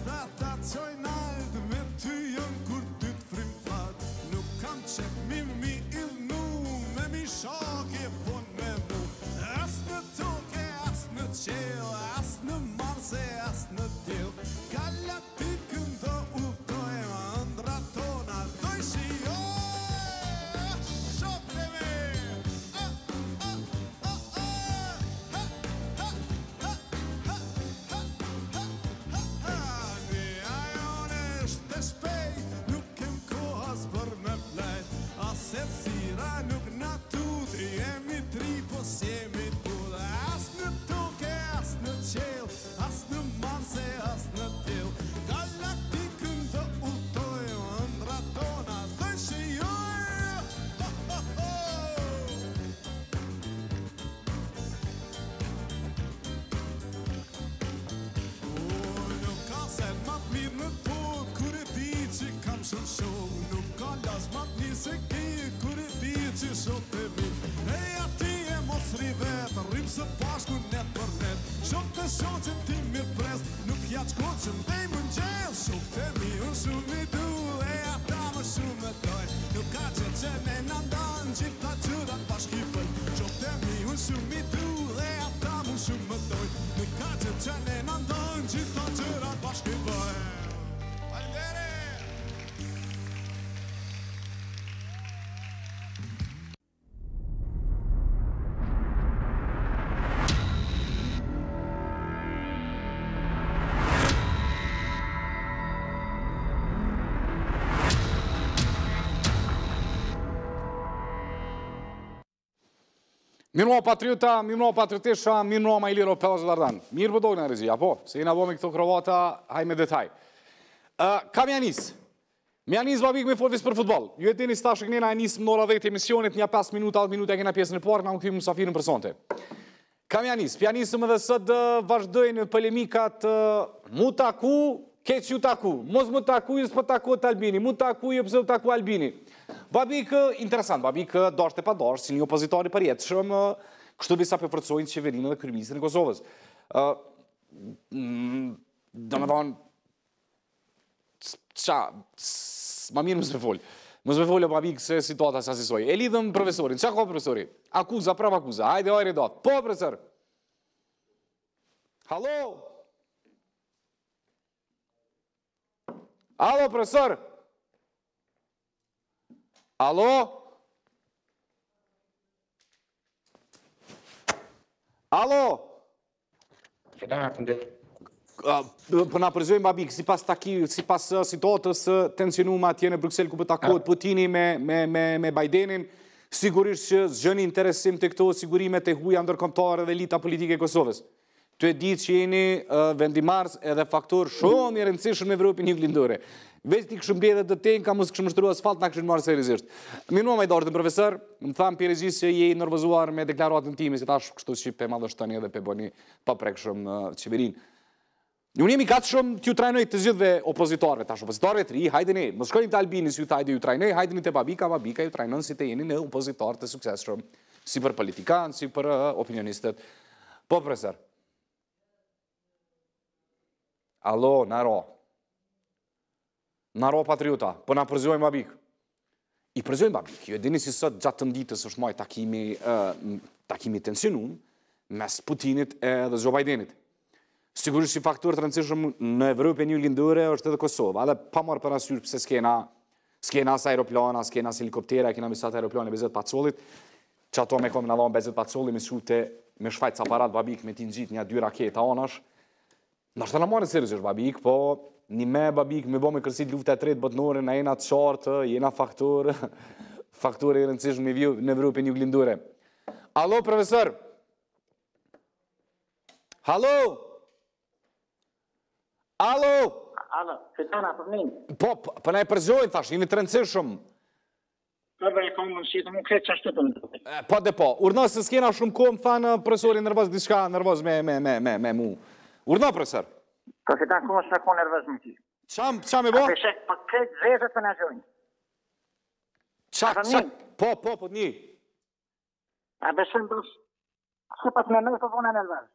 está tarde. sei quem, é Curitiba, so? Pedro. Mirëmo patriota, mirëmo patriotesha, mirëmo ma i liro për dhe zvardan. Mirë në po rizija, po, se i nabomi këto krovata, haj me detaj. Ka mja njësë. Mja babik me folvis për futbol. Ju e të njësë tashë këngena e njësë më nora dhejtë emisionit, një 5 minuta, 8 minuta e këna pjesë në parë, në në këtë më safirë në përsonëte. Ka mja njësë. Pja më dhe sëtë vazhdojnë polemikat mu taku, keq ju taku. Mos mu taku, jësë për taku të albini. Mu taku, për taku albini. Babik, interesant, Babik, dorsht e pa dorsht, si një opozitori për jetë shumë, uh, kështu disa përfërcojnë të qeverinë dhe kërmizën e Kosovës. Uh, mm, dhe me thonë, qa, ma mirë më së përfollë. Më së përfollë, Babik, se situata së asisoj. E lidhëm profesorin, qa ka profesorin? Akuza, prav akuza, hajde, ojre, do. Po, profesor. Halo? Halo, profesor? Halo? Alo? Alo? Përna po përzojmë, babi, si pas takirë, si pas sitotës tensionuma atje në Bruxelles ku për po takohet ah. Putini me Bidenin, sigurisht që zgjëni interesim të këto sigurime të huja ndërkomtare dhe lita politike Kosovës. Të e ditë që jeni vendimars edhe faktor shumë i rëndësishën me Evropin një glindore. në Bruxelles ku për Vezë ti këshë mbjede të tenë, ka mësë këshë mështëru asfalt, na këshë në marë serizisht. Minua nëma i dorëtën, profesor, më thamë për që je i nërvëzuar me deklaratën time, si tash kështu që pe madhë shtëni edhe pe boni pa prek shumë në qeverinë. Një njemi katë shumë të ju trajnoj të gjithve opozitorve, tash opozitorve të ri, hajdeni, më shkojnë të albinis ju thajde ju trajnoj, hajdeni të babika, babika ju trajnon si të jeni në opozitor të sukses shumë, si për politikanë, si për opinionistët. Po, profesor. Alo, naro. Alo, naro në ro patriota, për po në përzojnë babik. I përzojnë babik, jo dini si sot gjatë të nditës është moj takimi, takimi tensionum mes Putinit dhe Joe Bidenit. Sigurisht që faktorë të rëndësishëm në Evropë e një lindore është edhe Kosovë, edhe pa marë për asyrë pëse s'kena s'kena as aeroplana, s'kena as helikoptera, kena misat aeroplane bezet pacolit, që ato me kom në dhamë bezet pacolit, me shute me shfajt sa aparat babik me t'ingjit një dy raketa onash, Në është të në marë sirës është babik, po një me babik, me bo me kërësit lufta e tretë bëtënore, në ena të qartë, jena fakturë, fakturë e rëndësishën me vju në vrupin një glindure. Alo, profesor! Halo! Alo! Alo, fitona për minë. Po, për po ne përzjojnë, thash, jeni të rëndësishëm. Përve po, po, e komë në më këtë që të të Po, dhe po, urnës të skena shumë komë, thanë profesorin nervoz, diska nervoz me, me, Urna, profesor. Ka po se ta në kumës në kumë nërvëz më ti. Po qa me bo? A përshek për këtë vezë të në gjojnë. Qa, qa, po, po, po, një. A përshem përsh, si pas me nëzë për po vona nërvëz.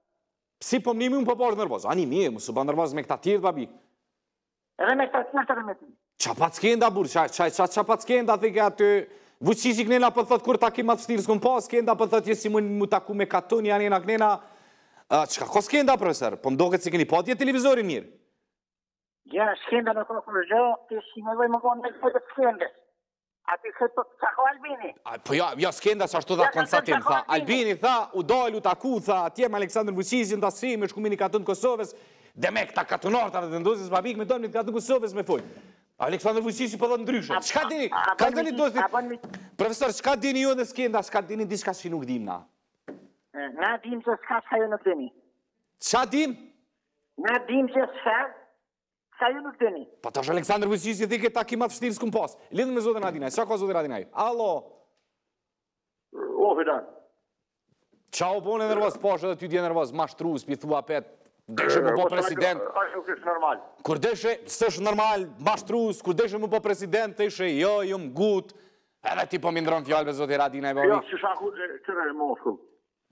Si për një më më përbërë nërvëz. A një mi më së bërë nërvëz me këta tjirë, babi. Edhe me këta tjirë të rëmë ti. Qa pa të skenda, bur, qa, qa, qa, qa pa të skenda, dhe të... kur takim atë ma të shtirës, këm të jesë si mu të me katoni, anë e Qka ko skenda, profesor? Po më doket si keni patje televizori mirë. Ja, skenda në ko kërë gjë, të shi me dojë më konë në kërë skendës. A ti se të të Albini? po ja, ja skenda sa shtu dha konsatim, tha. Albini, tha, u dojlu, taku, tha, atje me Aleksandr Vucizin, të asim, është kumini katën të Kosovës, dhe me këta katënorta dhe dëndozis babik, me dojmë një të Kosovës me fojnë. Aleksandr Vucizin po dhe ndryshën. Qka dini, ka dini dozit? Profesor, qka dini ju në skenda, qka dini diska që nuk dim na? Na dim që s'ka s'ka ju nuk dini. Qa dim? Na dim që s'ka, s'ka ju nuk dini. Pa po tash Aleksandr Vësqis, i dhike takimat fështirë s'kum pas. Lidhë me zotën Adinaj, s'ka ka zotën Adinaj? Alo? O, Hidan. Qa o po, bone nervoz, posh edhe ty dje nervoz, mashtru, thua pet, Deshe më po, po president... Ashtu kështë normal. Kur deshe, së është normal, mashtrus, kur deshe më po president, të ishe jo, jo më gut, edhe ti po mindron fjallëve, zotë i radina jo, e Jo, që shakur, të në e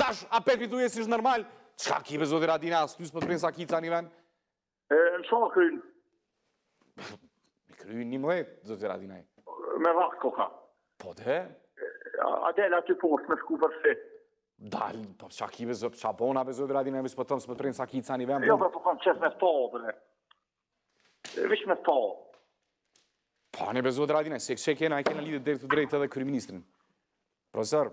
tash apet këtu jesë ishë normal, qka ki për zotë i radina, asë ty së më të prinë sa ki ca një ven? E, në qa kryin? Me kryin një mëdhet, zotë i radina. Me vakë koka. Po dhe? A dhe la të me shku për se. Dal, po qa ki për zotë, qa bona për zotë i radina, vishë për më të prinë sa ki një ven? Jo, për po. Po, po kam qesë me to, bre. me to. Po, ne për zotë radina, se kështë kena, e kena lidit dhe të drejtë edhe kryministrin. Profesor,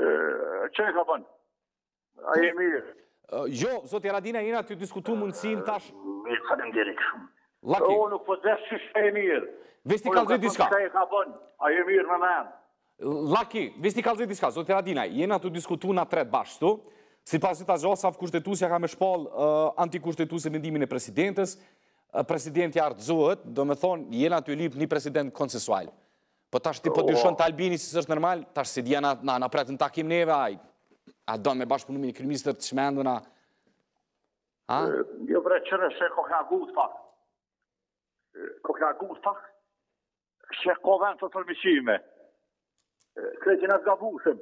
Që e ka bënë? A e mirë? Jo, zotë i Radina, jena të diskutu mundësin tash... Mi, ka në ndjeri Laki. O, nuk po të dheshë që e mirë. Vesti kalëzë i diska. Që e ka bënë? A e mirë me menë? Laki, vesti kalëzë i diska. Zotë i Radina, jena të diskutu nga tretë bashkëtu. Si pasit të gjosaf, kushtetusja ka me shpal antikushtetusja e ndimin e presidentës. Presidentja ardëzohet, do me thonë, jena të lipë një president konsesual. Po tash ti po dyshon të Albini si është normal, tash si dhja na na në takim neve, a do me bashkëpunu e një kriminister të shmendu na... A? Jo bre, qërë e shekë kërë gutë pak. Kërë kërë gutë pak, shekë kërë vend të tërmishime. Kërë që në të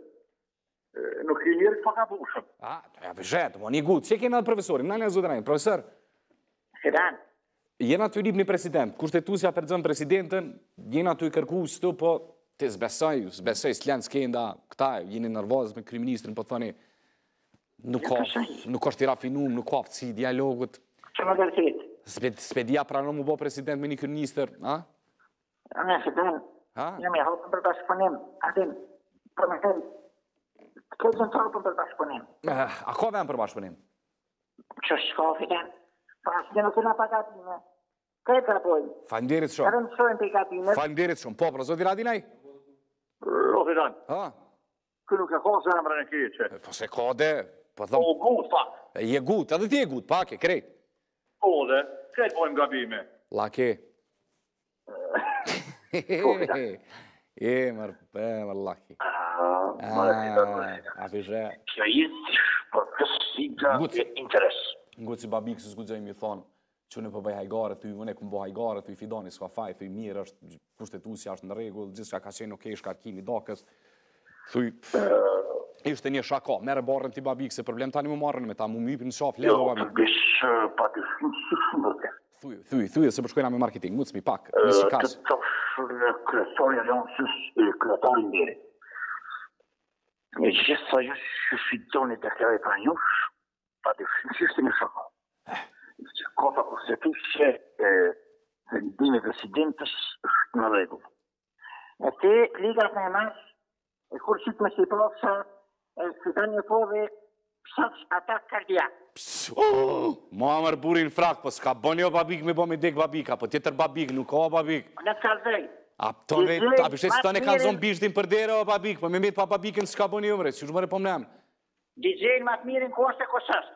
Nuk i njerë të pa gabushëm. A, të ja vëzhetë, më një gutë. Që kërë edhe profesorin? Në në zutë në një, profesor? Kërë jena të lip një president, kushtetusja përgjën presidentën, jena të i kërku së të, po të zbesaj, zbesaj, s'len s'kenda, këta, jeni nërvazë me kriministrin, po të thëni, nuk është i rafinum, nuk është si dialogut. Që më dërësit? Spedia pranë më bo president me një kriminister, a? Në e shëtën, jam i hapën për bashkëpunim, atin, përmetim, po të këtë në të për bashkëpunim. Eh, a ka vend për bashkëpunim? Që shkofi, Pas, që nuk e nga pagatime. Këtë të poj. Fanderit shumë. Këtë në shumë për i shumë. Po, pra, zotë i radinaj? Rotë i dan. Ha? Kë nuk e ka se emre në kje që. Po se kode. Po dhe... Po gut, pak. Je gut, edhe ti je gut, pak e krejt. Kode, dhe, këtë pojmë gabime. Lake. E, mërë, e, mërë, lake. Mërë, e, mërë, lake. Kjo jetë, për kësë si ga interesë. Ngu që babikës së zgudzoj mi thonë, që në përbëj po hajgare ty unë në e këmë bëj hajgare ty ju, fidani s'ka faj, ty i mirë është, pushtet është në regullë, gjithë s'ka ka qenë okej, okay, shkarkimi dakës, thuj, ishte një shako, mere barën të i se problem tani më marrën me ta, mu më ypin në shafë, le doga mi. Jo, përbish pak e shumë së mi dhe ke. Thuj, thuj, thuj, se përshkojna po me marketing, mu të smi sa në si kasë. Të qëtë që fërë pa të shumë është të më kota për që e vendimit dhe në regu. E ti liga me në mas, e kur qitë me si e së të një pove, pësës atak kardia. Pësë, amër burin frak, po s'ka bën jo babik, me bom i dek babika, po tjetër babik, nuk o babik. Në të kardaj. A tonë a përshet se tonë e kanë zonë bishtin për dere o babik, po me mirë pa babikën s'ka bën jo mre, që shumë mërë po më nëmë. më të mirë e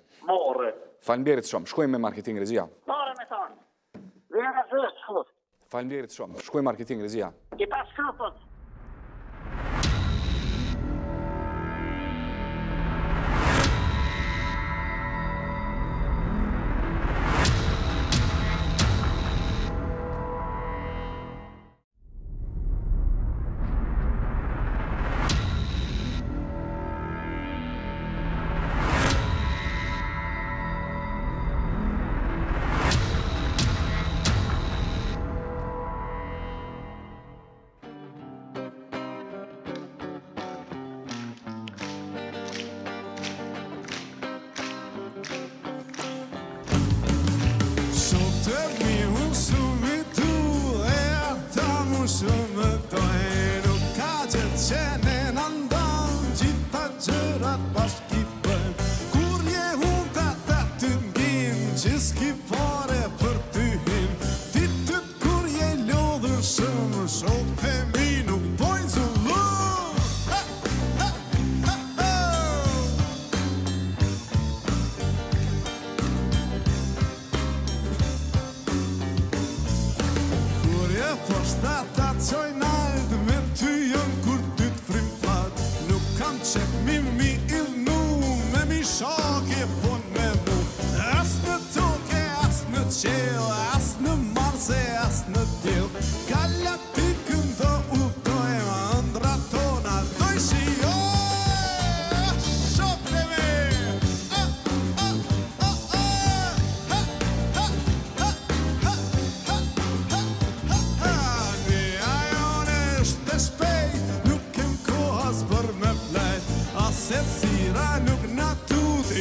Morë. Falem dirit shumë, shkujme me marketing rizia. Morë me tonë. Vërë në zërë shkujme. Falem dirit shumë, shkujme marketing rizia. I pas shkujme.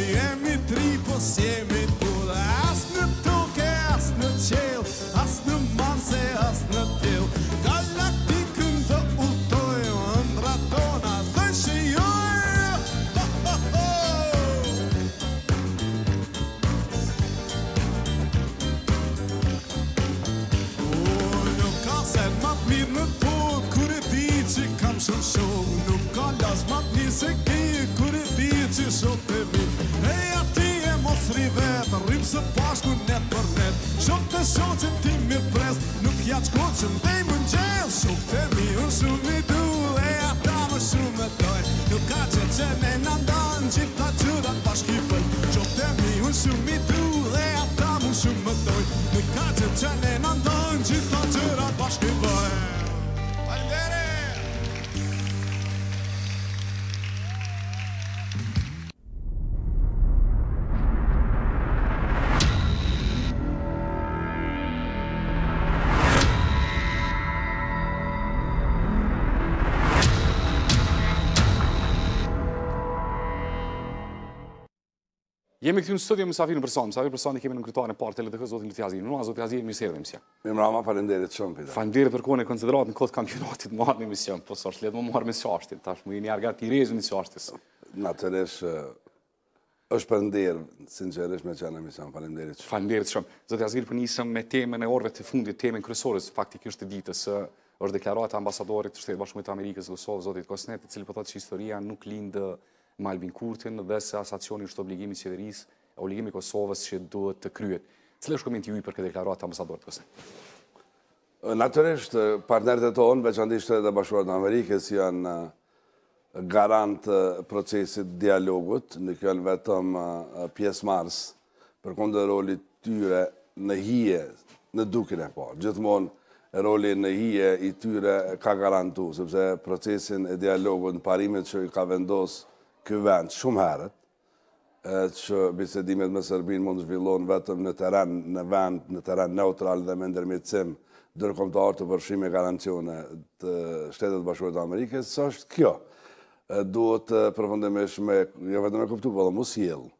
FM Tri, você é that's good. Jemi këtu në studio me Safin Person. Safin Person i kemi në kryetarin e parë të LDK Zoti Lutjazi. Në nuaz zotin Lutjazi mi se erdhëm sja. Mi mbrëm faleminderit shumë për. Faleminderit për kohën e konsiderat në kod kampionatit të marrni mision. Po sot let më marr me çastin. Tash më jeni argat i rezën i çastis. Natyrisht eh, është për ndërë, sinqerisht me qenë e misa, më falem derit shumë. Falem shumë. Zëtë Jazgirë për po njësëm me temën e orve të fundit, temën kërësorës, faktikisht të ditës, eh, është deklarat ambasadorit të shtetë bashkëmit Amerikës, Lusovë, Zotit Kosnet, cilë pëthot po që historia nuk lindë Malvin Kurtin dhe se asacionin shtë obligimi qeveris, obligimi Kosovës që duhet të kryet. Cële është komenti ujë për këtë deklaratë ambasadorët këse? Naturisht, partnerët e tonë, veçandishtë edhe bashkuarët në Amerikës, janë garantë procesit dialogut, në kjojnë vetëm pjesë marsë për kondë roli tyre në hije, në dukin e po. Gjithmonë, roli në hije i tyre ka garantu, sepse procesin e dialogut në parimet që i ka vendosë kë vend shumë herët, që bisedimet me Serbin mund të zhvillon vetëm në teren në vend, në teren neutral dhe me ndërmjetësim dërkomtar të përshime garancione të shtetet bashkuet të Amerikës, së është kjo, duhet të përfëndimesh me, jo vetëm me kuptu, po dhe mos jelë,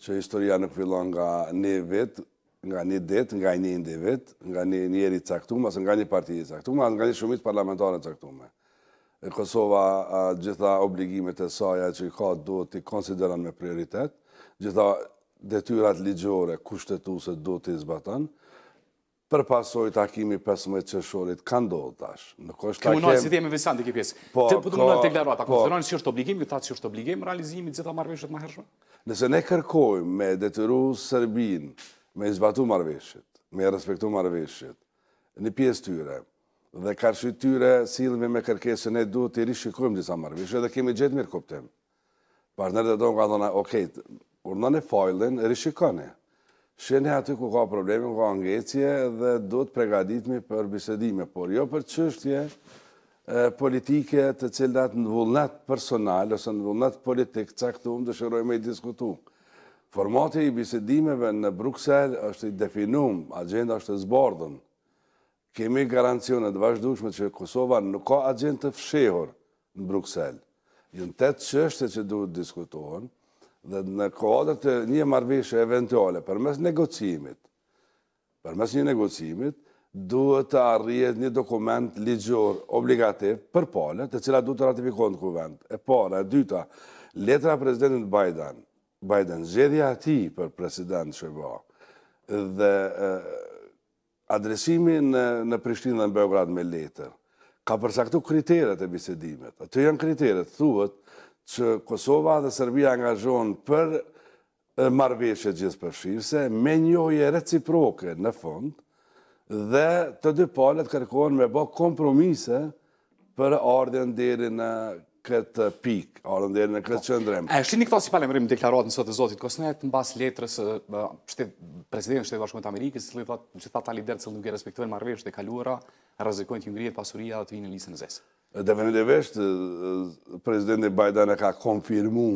që historia nuk fillon nga një vit, nga një det, nga një individ, nga një njeri caktume, nga një partijit caktume, nga një shumit parlamentarit caktume. E Kosova gjitha obligimet e saja që i ka do t'i konsideran me prioritet, gjitha detyrat ligjore, kushtetuse do t'i zbatan, për pasoj takimi 15 qëshorit ka ndohë tash. Në kështë takim... si po, po të jemi vësant të këpjesë. Po, po... Këmë nëjë të gleroat, a konsideran si është obligim, ju ta si është obligim, realizimit gjitha marveshët ma Nëse ne kërkojmë me detyru Serbin, me izbatu marveshët, me respektu marveshët, në pjesë tyre, dhe tyre silve me kërkesën e duhet të rishikojmë disa marrëveshje dhe kemi gjithë mirë kuptim. Partnerët e tonë ka thonë, okej, okay, kur në fajlin, rishikone. rishikone. Shene aty ku ka probleme, ku ka angecje dhe duhet pregaditmi për bisedime, por jo për qështje politike të cilat në vullnat personal ose në vullnat politik, caktum të shëroj me i diskutu. Formati i bisedimeve në Bruxelles është i definum, agenda është të zbardhën kemi garancionet vazhdushme që Kosova nuk ka agent të fshehur në Bruxelles. Jënë të të qështë që duhet diskutohen dhe në kohatër të një marvishë eventuale për mes negocimit, për mes një negocimit, duhet të arrijet një dokument ligjor obligativ për pale të cila duhet të ratifikohen të kuvend. E para, e dyta, letra prezidentin Biden, Biden, zhedhja ati për president Shqeba dhe adresimi në Prishtinë dhe në Beograd me letër, ka përsa këtu kriteret e bisedimet. Ato janë kriteret, thuhet, që Kosova dhe Serbia angazhon për marveshje gjithë përshirëse, me njoje reciproke në fond, dhe të dy palet kërkohen me bo kompromise për ardhen dheri në këtë pikë, orën deri në këtë po. qendrim. A shihni këto si deklarat deklaratën sotë e Zotit Kosnet mbas letrës së presidentit të Shtetit Amerikës, që thotë gjithatë ata liderë që nuk e respektojnë marrëveshjet e kaluara, rrezikojnë të ngrihet pasuria dhe të vinë në listën e zez. Dhe vënë dhe veshtë, presidenti Biden e ka konfirmu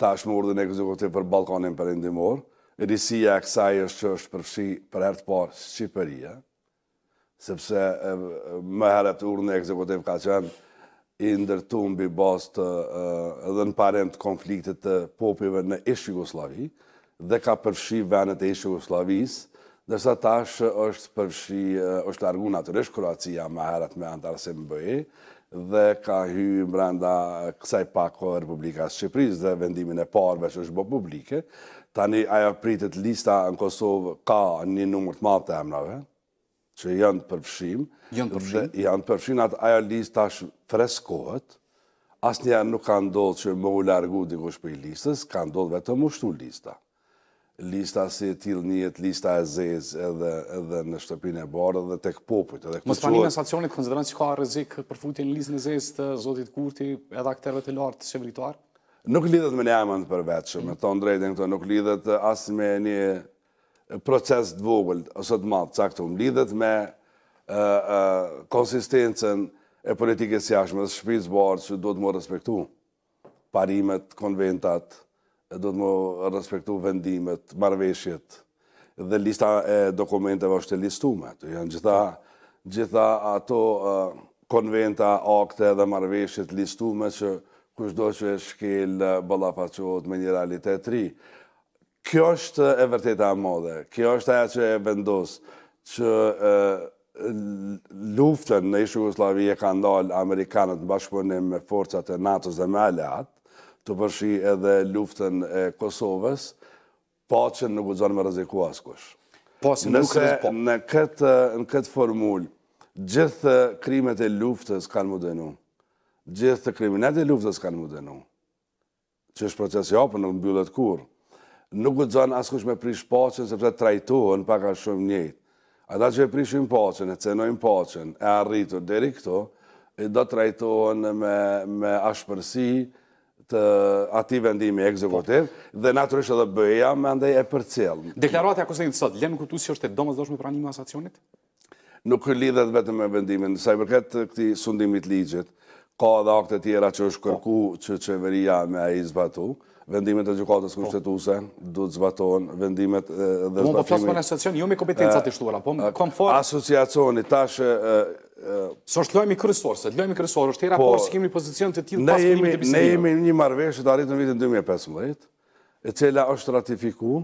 tash më e këzikote për Balkanin për endimor, risia e kësaj është që për ertë Shqipëria, sepse më herët urdhën e ka qenë i ndërtu në bërbaz eh, edhe në parent konfliktet të popive në ish Jugoslavi dhe ka përfshi venet e ish Jugoslavis, dërsa tash është përfshi, eh, është largu naturisht Kroacia ma herat me antarëse më bëje, dhe ka hy më brenda kësaj pako Republika Shqipëris dhe vendimin e parve që është bë publike. Tani ajo pritet lista në Kosovë ka një numër të matë të emrave, që janë përfshim, janë përfshim, përfshim atë aja listë tash freskohet, asë njerë nuk ka ndodhë që më u largu dikush për i listës, ka ndodhë vetë më shtu lista. Lista si e tilë njët, lista e zezë edhe, edhe në shtëpin e barë dhe tek popujt. Edhe më spani me sacionit, konzideran që ka rëzik për futin listë në zezë të Zotit Kurti edhe akterve të lartë të Nuk lidhet me një amën për me thonë drejtën këto, nuk lidhet asë me një proces të vogël ose të madh caktuar lidhet me ë konsistencën e politikës së jashtme së shtëpisë që duhet të më respektu parimet, konventat, duhet të më respektu vendimet, marveshjet, dhe lista e dokumenteve është e listuar. Ato janë gjitha gjitha ato konventa, akte dhe marveshjet listume, që kushdo që e shkel ballafaqohet me një realitet të ri. Kjo është e vërteta e modhe, kjo është aja që e vendosë, që luftën në ishë Jugoslavi e ka ndalë Amerikanët në bashkëpunim me forcat e NATO-s dhe me Aleat, të përshi edhe luftën e Kosovës, pa po që nuk u zonë me rëziku askush. Po, Nëse në këtë formullë, gjithë krimet e luftës kanë mu gjithë kriminet e luftës kanë mu denu, që është proces jopë nuk në bjullet kurë, nuk u zonë askush me prish pacën, sepse trajtuhën paka shumë njëjtë. Ata që e prishin pacën, e cenojnë pacën, e arritur deri këto, e do trajtuhën me, me ashpërsi të ati vendimi ekzekutiv, dhe naturisht edhe bëja me andaj e për cilë. Deklaratja kësënjë të sot, lënë në si është e domës doshme pranimu asacionit? Nuk lidhet vetëm me vendimin, nësaj përket të këti sundimit ligjit, ka dhe akte tjera që është kërku që qeveria me a vendimet e gjykatës po. kushtetuese, duhet të zbatohen vendimet dhe zbatimi. Mu po flasë për në asociacion, jo me kompetenca të shtuara, po kom for... Asociacioni, tash... Së është lojmi kërësorë, se lojmi kërësorë, është i raporë po, është kemi një pozicion të tilë pas përimi të bisejnë. Ne jemi një marveshë të arritë në vitin 2015, e cila është ratifiku,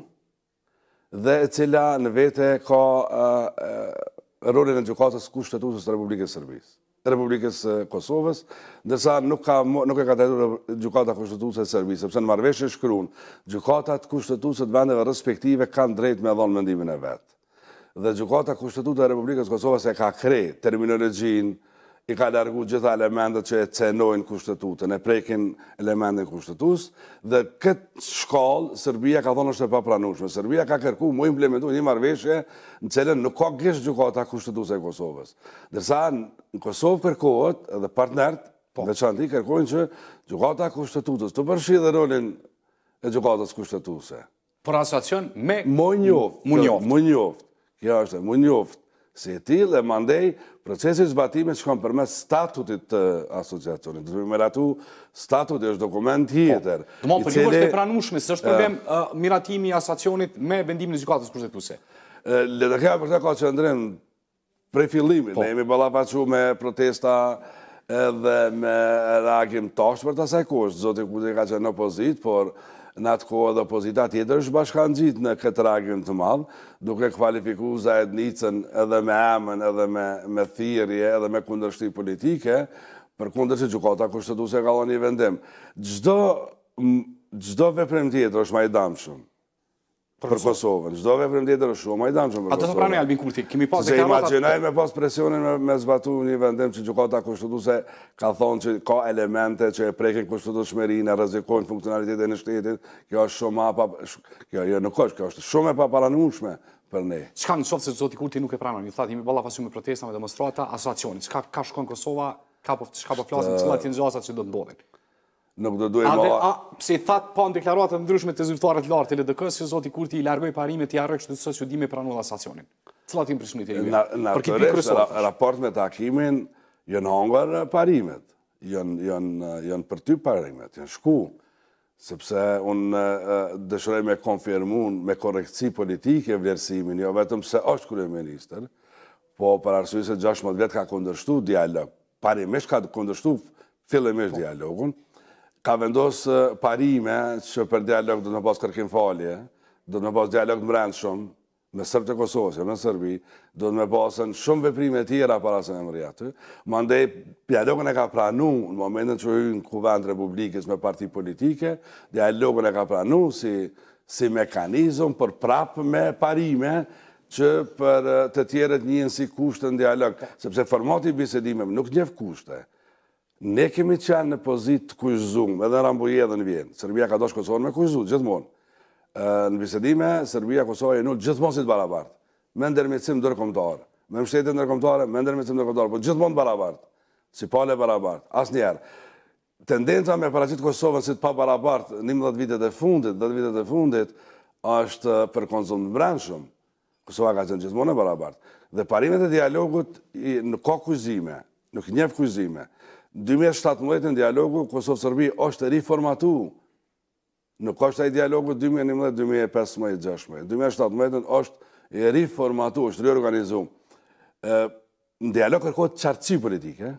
dhe e cila në vete ka rolin e gjykatës kushtetuese së Republikës Sërbisë. Republikës Kosovës, ndërsa nuk e ka të edhur gjukata kushtetutës e Serbisë, sepse në marveshë e shkruun, gjukatat kushtetutës e të vendeve respektive kanë drejt me dhonë mëndimin e vetë. Dhe gjukata kushtetutë e Republikës Kosovës e ka krej terminologjin, i ka largu gjitha elementet që e cenojnë kushtetutën, e prekin elementin kushtetus, dhe këtë shkallë, Serbia ka thonë është e papranushme. Serbia ka kërku mu implementu një marveshje në cilën nuk ka gjeshë gjukata kushtetus e Kosovës. Dërsa në Kosovë kërkohet edhe partnert, dhe po. që në ti kërkojnë që gjukata kushtetutës, të përshi dhe rolin e gjukatas kushtetuse. Por asuacion me... Mu njoft. Mu njoft. Kja është e njoft. Se e tilë e mandej, Procesi i zbatimit shkon përmes statutit të asociacionit. Do të më statut statuti është dokument i jetër. Po, do të cili... është e pranueshme se është problem miratimi i asociacionit me vendimin e gjykatës kushtetuese. Uh, le të për të që ndrym prej fillimit, po. ne jemi ballafaqur me protesta edhe me reagim tashtë për të asaj kushtë. Zotë i kutin ka qenë opozit, por në atë kohë edhe opozita tjetër është bashkanë gjitë në këtë reagim të madhë, duke kvalifiku za ednicën edhe me emën, edhe me thirje, edhe me kundërshti politike, për kundër që gjukata kushtë të du se galon i vendim. Gjdo vepremë tjetër është majdamë shumë për Kosovën. Çdo veprim tjetër është shumë majdan shumë për Kosovën. Ato sa pranë Albin Kurti, kemi pasë deklaratë. Se imagjinoj me pas presionin me, zbatu një vendim që gjykata kushtetuese ka thonë se ka elemente që e prekin kushtetueshmërinë, rrezikojnë funksionalitetin e shtetit. Kjo është shumë hapa, kjo jo në është, kjo është shumë e paparanueshme për ne. Çka në çoftë zoti Kurti nuk e pranon. Ju thati, jemi balla me protestave, demonstrata, asociacionit. Çka ka Kosova, ka po po që do të ndodhin nuk do duhet më... A, pse i thatë pa po në deklaratët ndryshme të zyrtuarët lartë, të ldk se zoti kur ti i largoj parimet, të arrekshtë të sësë që dime pranu dhe asacionin. Cëla ti më përshmëni të Në kërështë, raport me takimin, jënë hongër parimet, jënë për ty parimet, jënë shku, sepse unë dëshrej me konfirmun, me korekci politike vlerësimin, jo vetëm se është kërë minister, po për arsuj se 16 vetë ka këndërshtu dialog, parimesh ka këndërshtu fillemesh po. dialogun, ka vendosë eh, parime që për dialog dhëtë në pasë kërkim falje, dhëtë në pasë dialog në mrendë shumë, me sërbë të Kosovës, me sërbi, do të me pasën shumë veprime tjera para se me mërë jatë. Më ndej, dialogën e ka pranu në momentën që ujë në kuvend Republikës me parti politike, dialogën e ka pranu si, si mekanizm për prapë me parime që për eh, të tjerët njën si kushtë në dialog, sepse formati bisedimem nuk njëfë kushtë, Ne kemi qenë në pozit të kujzumë, edhe Rambuje dhe në Vjenë. Serbia ka doshë Kosovën me kujzu, gjithmonë. Në bisedime, Serbia, Kosovë e nullë gjithmonë si të barabartë. Me ndërmjëcim dërkomtarë. Me mështetit dërkomtarë, me ndërmjëcim dërkomtarë. Po gjithmonë barabartë. Si pale barabartë. Asë njerë. Tendenca me paracitë Kosovën si të pa barabartë një mëdhët vitet e fundit, dhët vitet e fundit, është për konsumë në branshëm. Kosova gjithmonë e Dhe parimet e dialogut kujzime. 2017 në dialogu, Kosovë-Sërbi është të reformatu. Nuk është e dialogu 2011-2015-2016. 2017 është e reformatu, është reorganizu. Në dialogu kërkohet qartësi politike.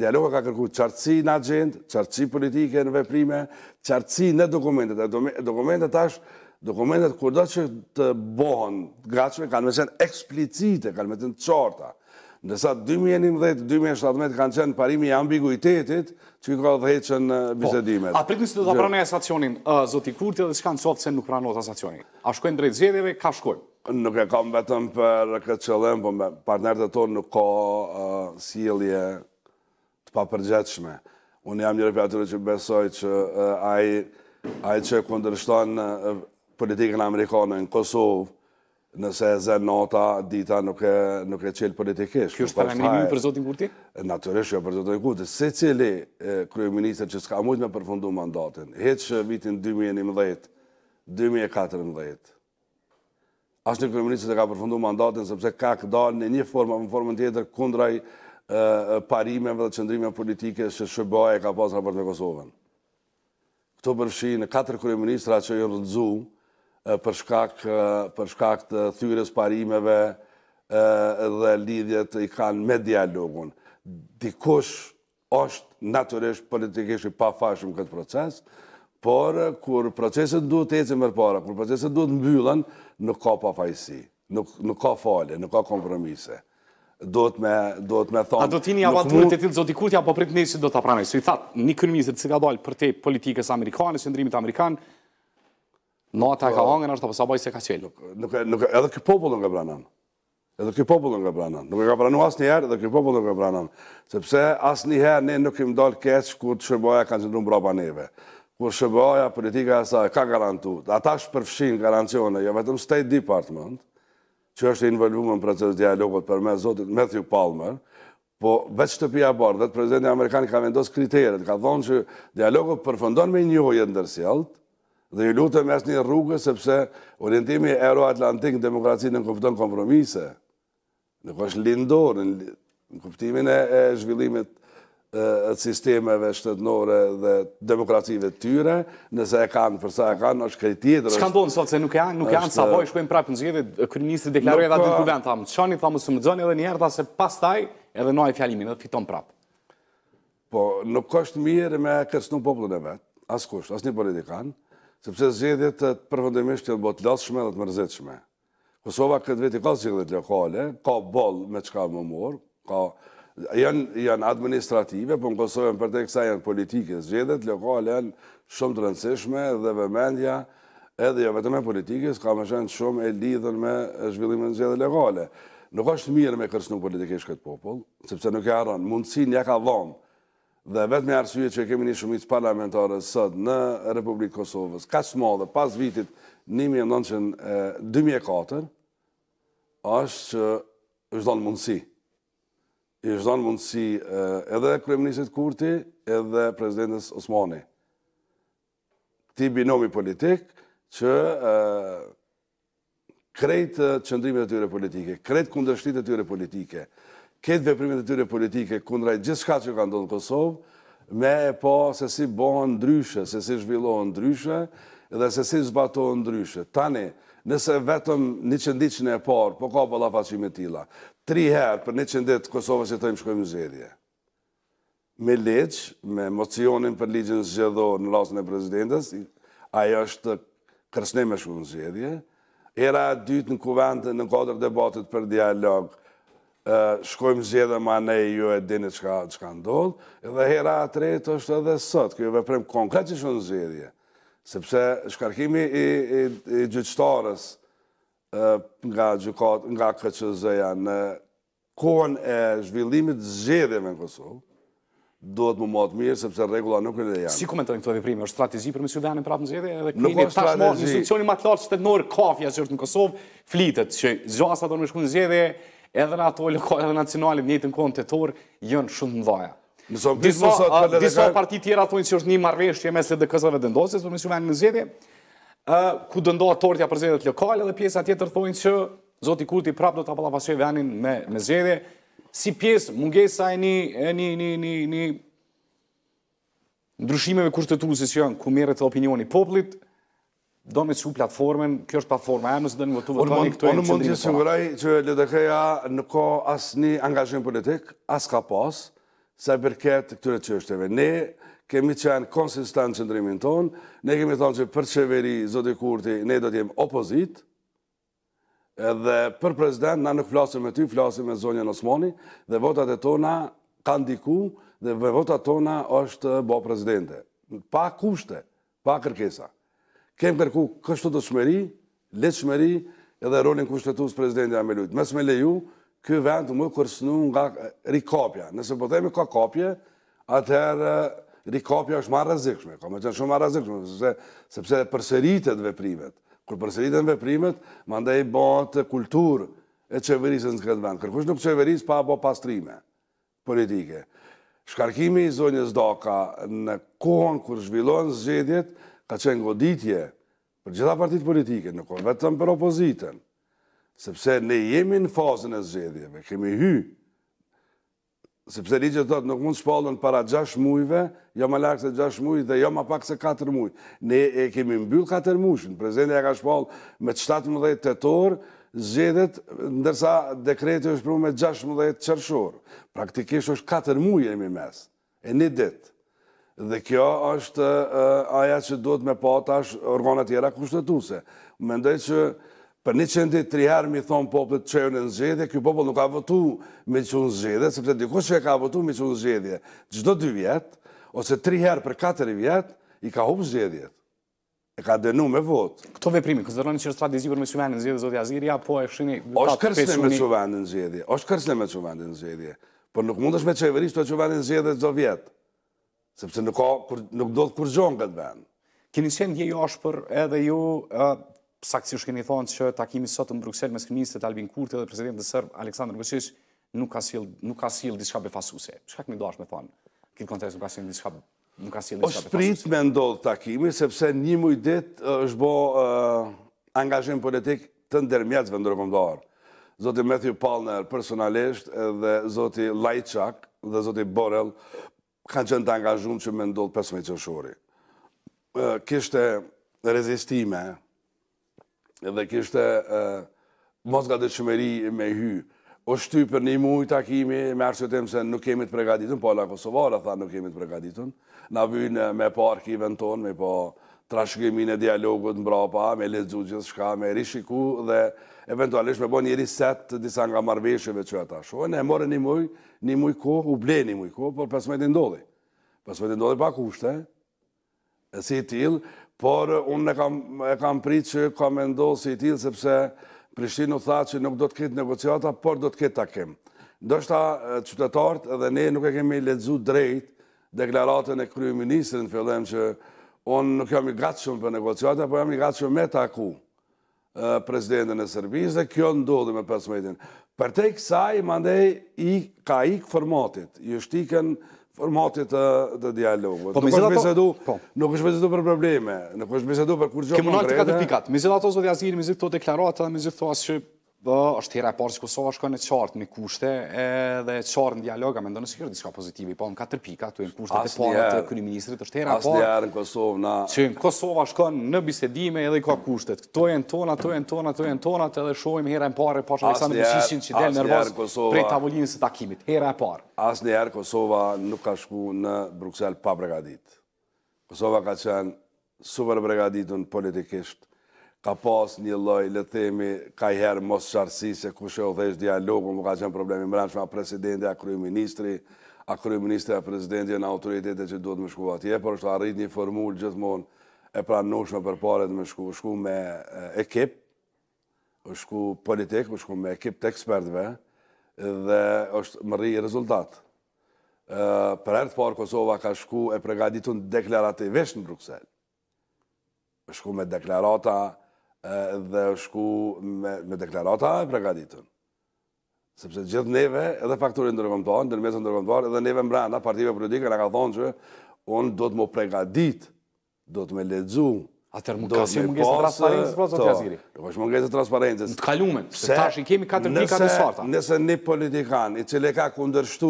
Dialogu ka kërkohet qartësi në agendë, qartësi politike në veprime, qartësi në dokumentet. Dokumentet është, dokumentet kërdo që të bohën, gacme, kanë me qenë eksplicite, kanë me qenë qarta. Nësa 2011-2017 kanë qenë parimi i ambiguitetit, që i ka dheqen bizedimet. A pritë nësi të të prane e stacionin, zoti Kurti dhe shkanë qoftë se nuk o të stacionin? A shkojnë drejtë zjedjeve, ka shkojnë? Nuk e kam vetëm për këtë qëllëm, për po partnerët e tonë nuk ka sielje të papërgjeqme. Unë jam njëre për atyre që besoj që ajë që kondrështon politikën Amerikanë në Kosovë, nëse e zënë nota, dita nuk e, nuk e qelë politikisht. Kjo është paramirimi për Zotin Kurti? Naturisht, jo për Zotin Kurti. Se cili kryeministër që s'ka mujtë me përfundu mandatin, heqë vitin 2011, 2014, Ashtë një kërëministë të ka përfundu mandatin, sepse ka këdalë në një formë, në formën tjetër, kundraj parimeve dhe qëndrime politike që shëbëaj e ka pasë për të Kosovën. Këto përfshinë, katër kryeministra që jënë rëdzumë, për shkak të thyrës parimeve dhe lidhjet i kanë me dialogun. Dikush është naturisht politikisht i pa fashëm këtë proces, por kur proceset duhet të eci mërë para, kur proceset duhet mbyllën, nuk ka pa fajsi, nuk ka fale, nuk ka kompromise. Do të me thonë... A do të tini avat vërët të tilë zotikutja, po prit nëjë si do t'a apranaj. Si i thatë, një kërmizit si ka dojlë për te politikës Amerikanës, si ndrimit Amerikanë, ata ka po. hangë në është të pësabaj po se ka qëllë. Nuk, nuk, edhe këj popullë nga branan. Edhe këj popullë nga branan. Nuk e ka branu asë njëherë, edhe këj popullë nga branan. Sepse asë njëherë ne nuk im dalë keqë kur të shërboja kanë qëndru mbraba neve. Kur shërboja, politika e saj, ka garantu. Ata është përfshin garancione, jo vetëm State Department, që është involvumë në proces dialogot për me Zotit Matthew Palmer, Po vetë shtëpia e bardhë, presidenti amerikan ka kriteret, ka thonë që dialogu përfundon me një ndërsjellë, Dhe ju lutëm e asë një rrugë, sepse orientimi euroatlantik ero atlantik në demokraci në nënkuptonë kompromise, nuk është lindor në kuptimin e zhvillimit e sistemeve shtetënore dhe demokracive të tyre, nëse e kanë, përsa e kanë, është kaj tjetër është... Që kanë do nësot, se nuk e anë, nuk e anë, sa boj, shkojnë prapë në zhjetit, kërinistri deklaroj edhe atë në kuvent, thamë, që anë thamë, së më dëzoni edhe njerë, dhe se pas taj, edhe noj e fjalimin, dhe fiton prapë. Po, nuk është mirë me kërsnu poplën e vetë, asë kushtë, asë një politikanë, sepse zgjedhjet përfundimisht janë bërë të dhe të mërzitshme. Kosova këtë veti ka zgjedhjet lokale, ka boll me çka më mor, ka janë janë administrative, por në Kosovë për të kësa janë politike. Zgjedhjet lokale janë shumë të rëndësishme dhe vëmendja edhe jo vetëm e politikës, ka më shenë shumë e lidhën me zhvillimin zhjede legale. Nuk është mirë me kërsnu politikisht këtë popull, sepse nuk e arën, mundësin ja ka dhonë, dhe vetë me arsye që kemi një shumicë parlamentare sëtë në Republikë Kosovës, ka së madhe pas vitit 1924, është që është donë mundësi. është donë mundësi edhe Kryeministit Kurti, edhe Prezidentës Osmani. Ti binomi politik që krejtë qëndrimit e tyre politike, krejtë kundërshtit e tyre politike, këtë veprimet të tyre politike kundra i gjithë shka që ka ndonë në Kosovë, me e po se si bohën ndryshe, se si zhvillohën ndryshe, dhe se si zbatohën ndryshe. Tani, nëse vetëm një qëndit që në e parë, po ka bëlla faqime tila, tri herë për një qëndit Kosovës i të imë shkojmë zhjedje. Me leqë, me mocionin për ligjën zhjedho në lasën e prezidentës, ajo është kërsnime shkojmë zhjedje. Era dytë në kuventë në kodrë debatit për dialogë, shkojmë zjedhe ma ne i ju e dini që ka ndodhë, edhe hera a tretë është edhe sot, kjo veprim konkret që shënë zjedhje, sepse shkarkimi i, i, gjyqtarës nga, gjykat, nga këqëzëja në kohën e zhvillimit zjedhjeve në Kosovë, duhet më matë mirë, sepse regula nuk e dhe janë. Si komentar në këto dhe është strategi për mësë dhe e prapë në zjedhje? Edhe nuk është strategi. Nuk është strategi. Nuk është strategi. Nuk është strategi. Nuk është strategi. Nuk të strategi. Nuk është edhe në ato lokale dhe nacionalit njëtë në kohën të torë, jënë shumë në dhaja. Disa parti tjera thonë që është një marveshtje mes dhe sëve dëndosjes, për po mesjuvenin në zjedje, ku dëndohat tortja për zjedjet lokale, dhe pjesë atjetër thonë që Zoti Kurti prapë do të apalafasoj venin me zjedje, si pjesë mungesa e një ndryshimeve kushtetusis që janë ku merët dhe opinioni poplit, do me qëhu platformen, kjo është platforma, e nësë do një votu këtu e në qëndrinë të pora. Unë mund të siguraj që LDK-ja në ko asë një angazhjim politik, asë ka pas, i përket këtëre qështjeve. Ne kemi qenë konsistent qëndrimin tonë, ne kemi thonë që për qeveri Zotë Kurti, ne do t'jemë opozit, dhe për prezident, na nuk flasim me ty, flasim me zonjën Nosmoni, dhe votat e tona kanë diku, dhe votat tona është bo prezidente. Pa kushte, pa kërkesa kemë kërku kështu të shmeri, letë shmeri edhe rolin kushtetus prezidenti Amelujt. Mes me leju, kjo vend të më kërsnu nga rikopja. Nëse po temi ka kopje, atëherë eh, rikopja është marrë rëzikshme, ka me qenë shumë marrë rëzikshme, sepse përseritet veprimet. Kër përseritet veprimet, ma ndaj i bat kultur e qeverisën në këtë vend. Kërkush nuk qeverisë pa bo pastrime politike. Shkarkimi i zonjës doka në kohën kër zhvillon zxedjet, ka qenë goditje për gjitha partit politike, nuk konë vetëm për opoziten, sepse ne jemi në fazën e zxedhjeve, kemi hy, sepse ligje të tëtë nuk mund shpallën para 6 mujve, jo më lakë se 6 mujve dhe jo më pak se 4 mujve. Ne e kemi mbyll 4 mujshën, e ka shpallë me 17 të të zxedhet, ndërsa dekreti është prunë me 16 qërshorë. Praktikisht është 4 muj e mi mes, e një ditë. Dhe kjo është uh, aja që duhet me po tash organet tjera kushtetuse. Mendoj që për një qëndit tri herë mi thonë poplit që e në nëzgjedhje, kjo popull nuk ka votu me që në nëzgjedhje, sepse diko që e ka votu me që në nëzgjedhje, gjdo dy vjetë, ose tri herë për katër vjetë, i ka hupë nëzgjedhjet. E ka dënu me votë. Këto veprimi, këtë zërëni që është tradizi për me që vendin nëzgjedhje, zotja Aziria, po e shini... Osh kërsne me që vendin nëzgjedhje, osh kërsne me që vendin nëzgjedhje, por nuk mund është me qeverisht të që vendin nëzgjedhje zdo vjetë sepse nuk, kur, nuk do të kurzhon këtë vend. Keni qenë dje josh për edhe ju, e, sa kësi është keni thonë që takimi sotë në Bruxelles me së këministët Albin Kurti dhe president dhe sërbë Aleksandr Vëqish, nuk ka s'il, nuk ka diska befasuse. Shka këmi dosh me thonë, këtë kontekst nuk ka s'il diska befasuse? Nuk ka me ndodhë takimi sepse një muaj dit është bë angazhim politik të ndërmjetëve ndërkombëtar. Zoti Matthew Palmer personalisht dhe zoti Lajçak dhe zoti Borrell kanë qënë të angazhun që me ndodhë pësme qëshori. Kishte rezistime dhe kishte mos dhe qëmeri me hy. O shty për një mujë takimi me arsëtim se nuk kemi të pregaditën, po la Kosovara tha nuk kemi të pregaditën. Na vynë me po arkive në tonë, me po trashkimin e dialogut në brapa, me gjithë shka, me rishiku dhe eventualisht me bo një riset disa nga marveshjeve që ata shohë, ne more një muj, një muj ko, u ble një muj ko, por me të ndodhi. me të ndodhi pa kushte, e si t'il, por unë e kam, e kam prit që kam e ndodhë si t'il, sepse Prishtinu tha që nuk do të këtë negociata, por do të këtë takim. Ndështë ta qytetartë edhe ne nuk e kemi ledzu drejt deklaratën e kryu ministrin, fjellem që unë nuk jam i gatshëm për negociata, por jam i gatshëm me taku. ku prezidentën e Serbisë dhe kjo ndodhi me 15-in. Për te kësaj, mandej, i ka ik formatit, i është ikën formatit të dialogu. Po, Nuk është mizela po. për probleme, nuk është mizela për kur gjokë në grejtë. Këmë nërë të katër pikat, mizela to zë dhe azirë, mizela to deklaratë, mizela to asë që Po, është hera e parë që Kosova shkon në qartë me kushte edhe qartë në dialog, a mendon se kjo diçka pozitive, po në katër pika këtu janë kushtet e para të kryeministrit, është hera e parë. Asnjëherë në Kosovë na. Që në Kosova shkon në bisedime edhe ka kushtet. Kto janë tona, ato janë tona, ato janë tona, edhe shohim hera e parë pas Aleksandr Vučićin që del nervoz Kosova... prej së takimit. Hera e parë. Asnjëherë Kosova nuk ka shku në Bruksel pa brigadit. Kosova ka qenë super politikisht ka pas një loj, le themi, ka i herë mos qarësi se ku shë o dhejsh dialogu, më ka qenë problemi më rrëmshme a presidenti, a kryu ministri, a kryu ministri, a presidenti, në autoritetet që duhet më shku atje, por është arrit një formullë gjithmonë e pra nushme për paret më shku, shku me eh, ekip, më shku politik, më shku me ekip të ekspertve, dhe është më rri rezultat. Eh, për e të parë, Kosova ka shku e pregaditun deklarativisht në Bruxelles. Shku me deklarata, dhe shku me, me deklarata e pregaditën. Sepse gjithë neve, edhe fakturin ndërkomtuar, ndërmesën ndërkomtuar, edhe neve mbrana, partive politike, nga ka thonë që unë do të më pregadit, do të me ledzu, Atër më po, po, ka si mungesë të transparentës, pra zotë Gaziri? Nuk është mungesë të transparentës. Në të kalumen, se tash i kemi 4 mika të sarta. Nëse një politikan i cile ka kundërshtu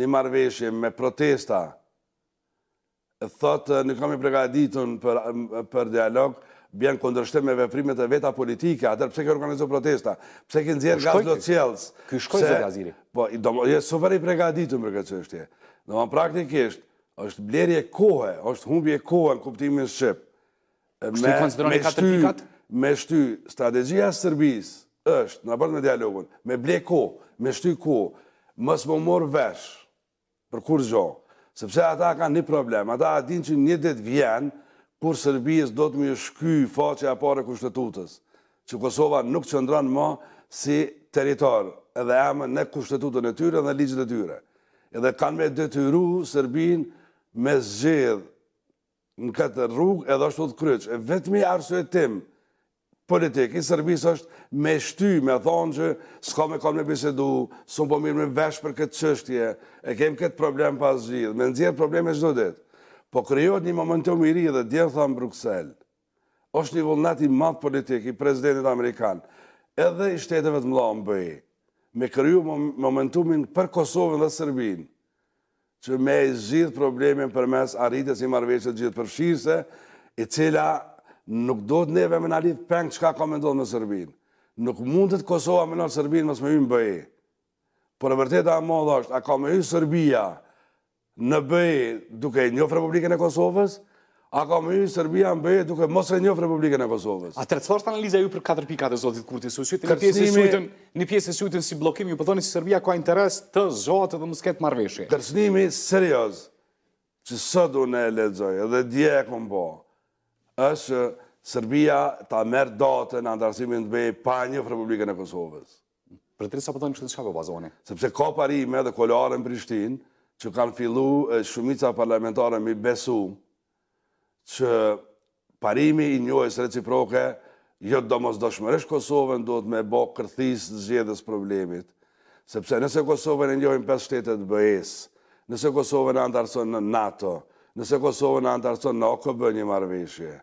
një marveshje me protesta, thotë një kam i pregaditën për, për dialog, bjen kondrështim me veprimet e veta politike, atër pëse ke organizu protesta, pëse ke nëzirë gaz po, do cjels. Ky shkoj zë gaziri. Po, do, je super i pregaditu më këtë qështje. Në më praktikisht, është blerje kohë, është humbje kohë në kuptimin Shqip. Me, me, pikat? me shty, strategia Sërbis është, në bërë me dialogun, me ble kohë, me shty kohë, mësë më morë vesh, për kur zho, sepse ata kanë një problem, ata adin që një ditë vjenë, kur Serbijës do të më shky faqe a pare kushtetutës, që Kosova nuk qëndran ma si teritor edhe emën në kushtetutën e tyre dhe ligjët e tyre. Edhe kanë me detyru Serbin me zgjedh në këtë rrugë edhe është të kryqë. E vetëmi e tim politikë, i Serbis është me shty, me thonë që s'ka me kanë me bisedu, s'u po mirë me vesh për këtë qështje, e kemë këtë problem pas zgjidh, me nëzirë probleme gjithë ditë po krejot një momentum i ri dhe djerë tha në Bruxelles, është një vullnat i madhë politik i prezidentit Amerikan, edhe i shteteve të mla më bëjë, me kryu momentumin për Kosovën dhe Sërbin, që me i zhjith problemin për mes arritës i marveqët gjithë përfshirëse, i cila nuk do të neve me nalit peng që ka ka me ndodhë me Sërbin. Nuk mundet Kosova me në Sërbin mësë me ju më bëjë. Por e vërteta e modhë është, a ka me ju Sërbija, në bëj duke njof Republikën e Kosovës, a ka më Serbia në bëj duke mos e njof Republikën e Kosovës. A të rëtë të analiza ju për 4 pika të zotit kurti së shytin, një pjesë e shytin, si blokim, ju pëthoni po si Serbia ka interes të zotë dhe mësket marveshje. Kërësnimi serios, që së du e ledzoj, edhe dje e kom po, është Serbia ta merë datë në antarësimin të bëj pa njof Republikën e Kosovës. Për të rrisa që të shka po shkako po bazoni? Sepse ka parime dhe kolare në që kanë fillu shumica parlamentare mi besu që parimi i njojës reciproke jëtë jo do mos dëshmëresh Kosovën do të me bo kërthis në problemit. Sepse nëse Kosovën e njojën për shtetet bëhes, nëse Kosovën e antarëson në NATO, nëse Kosovën e antarëson në OKB një marveshje,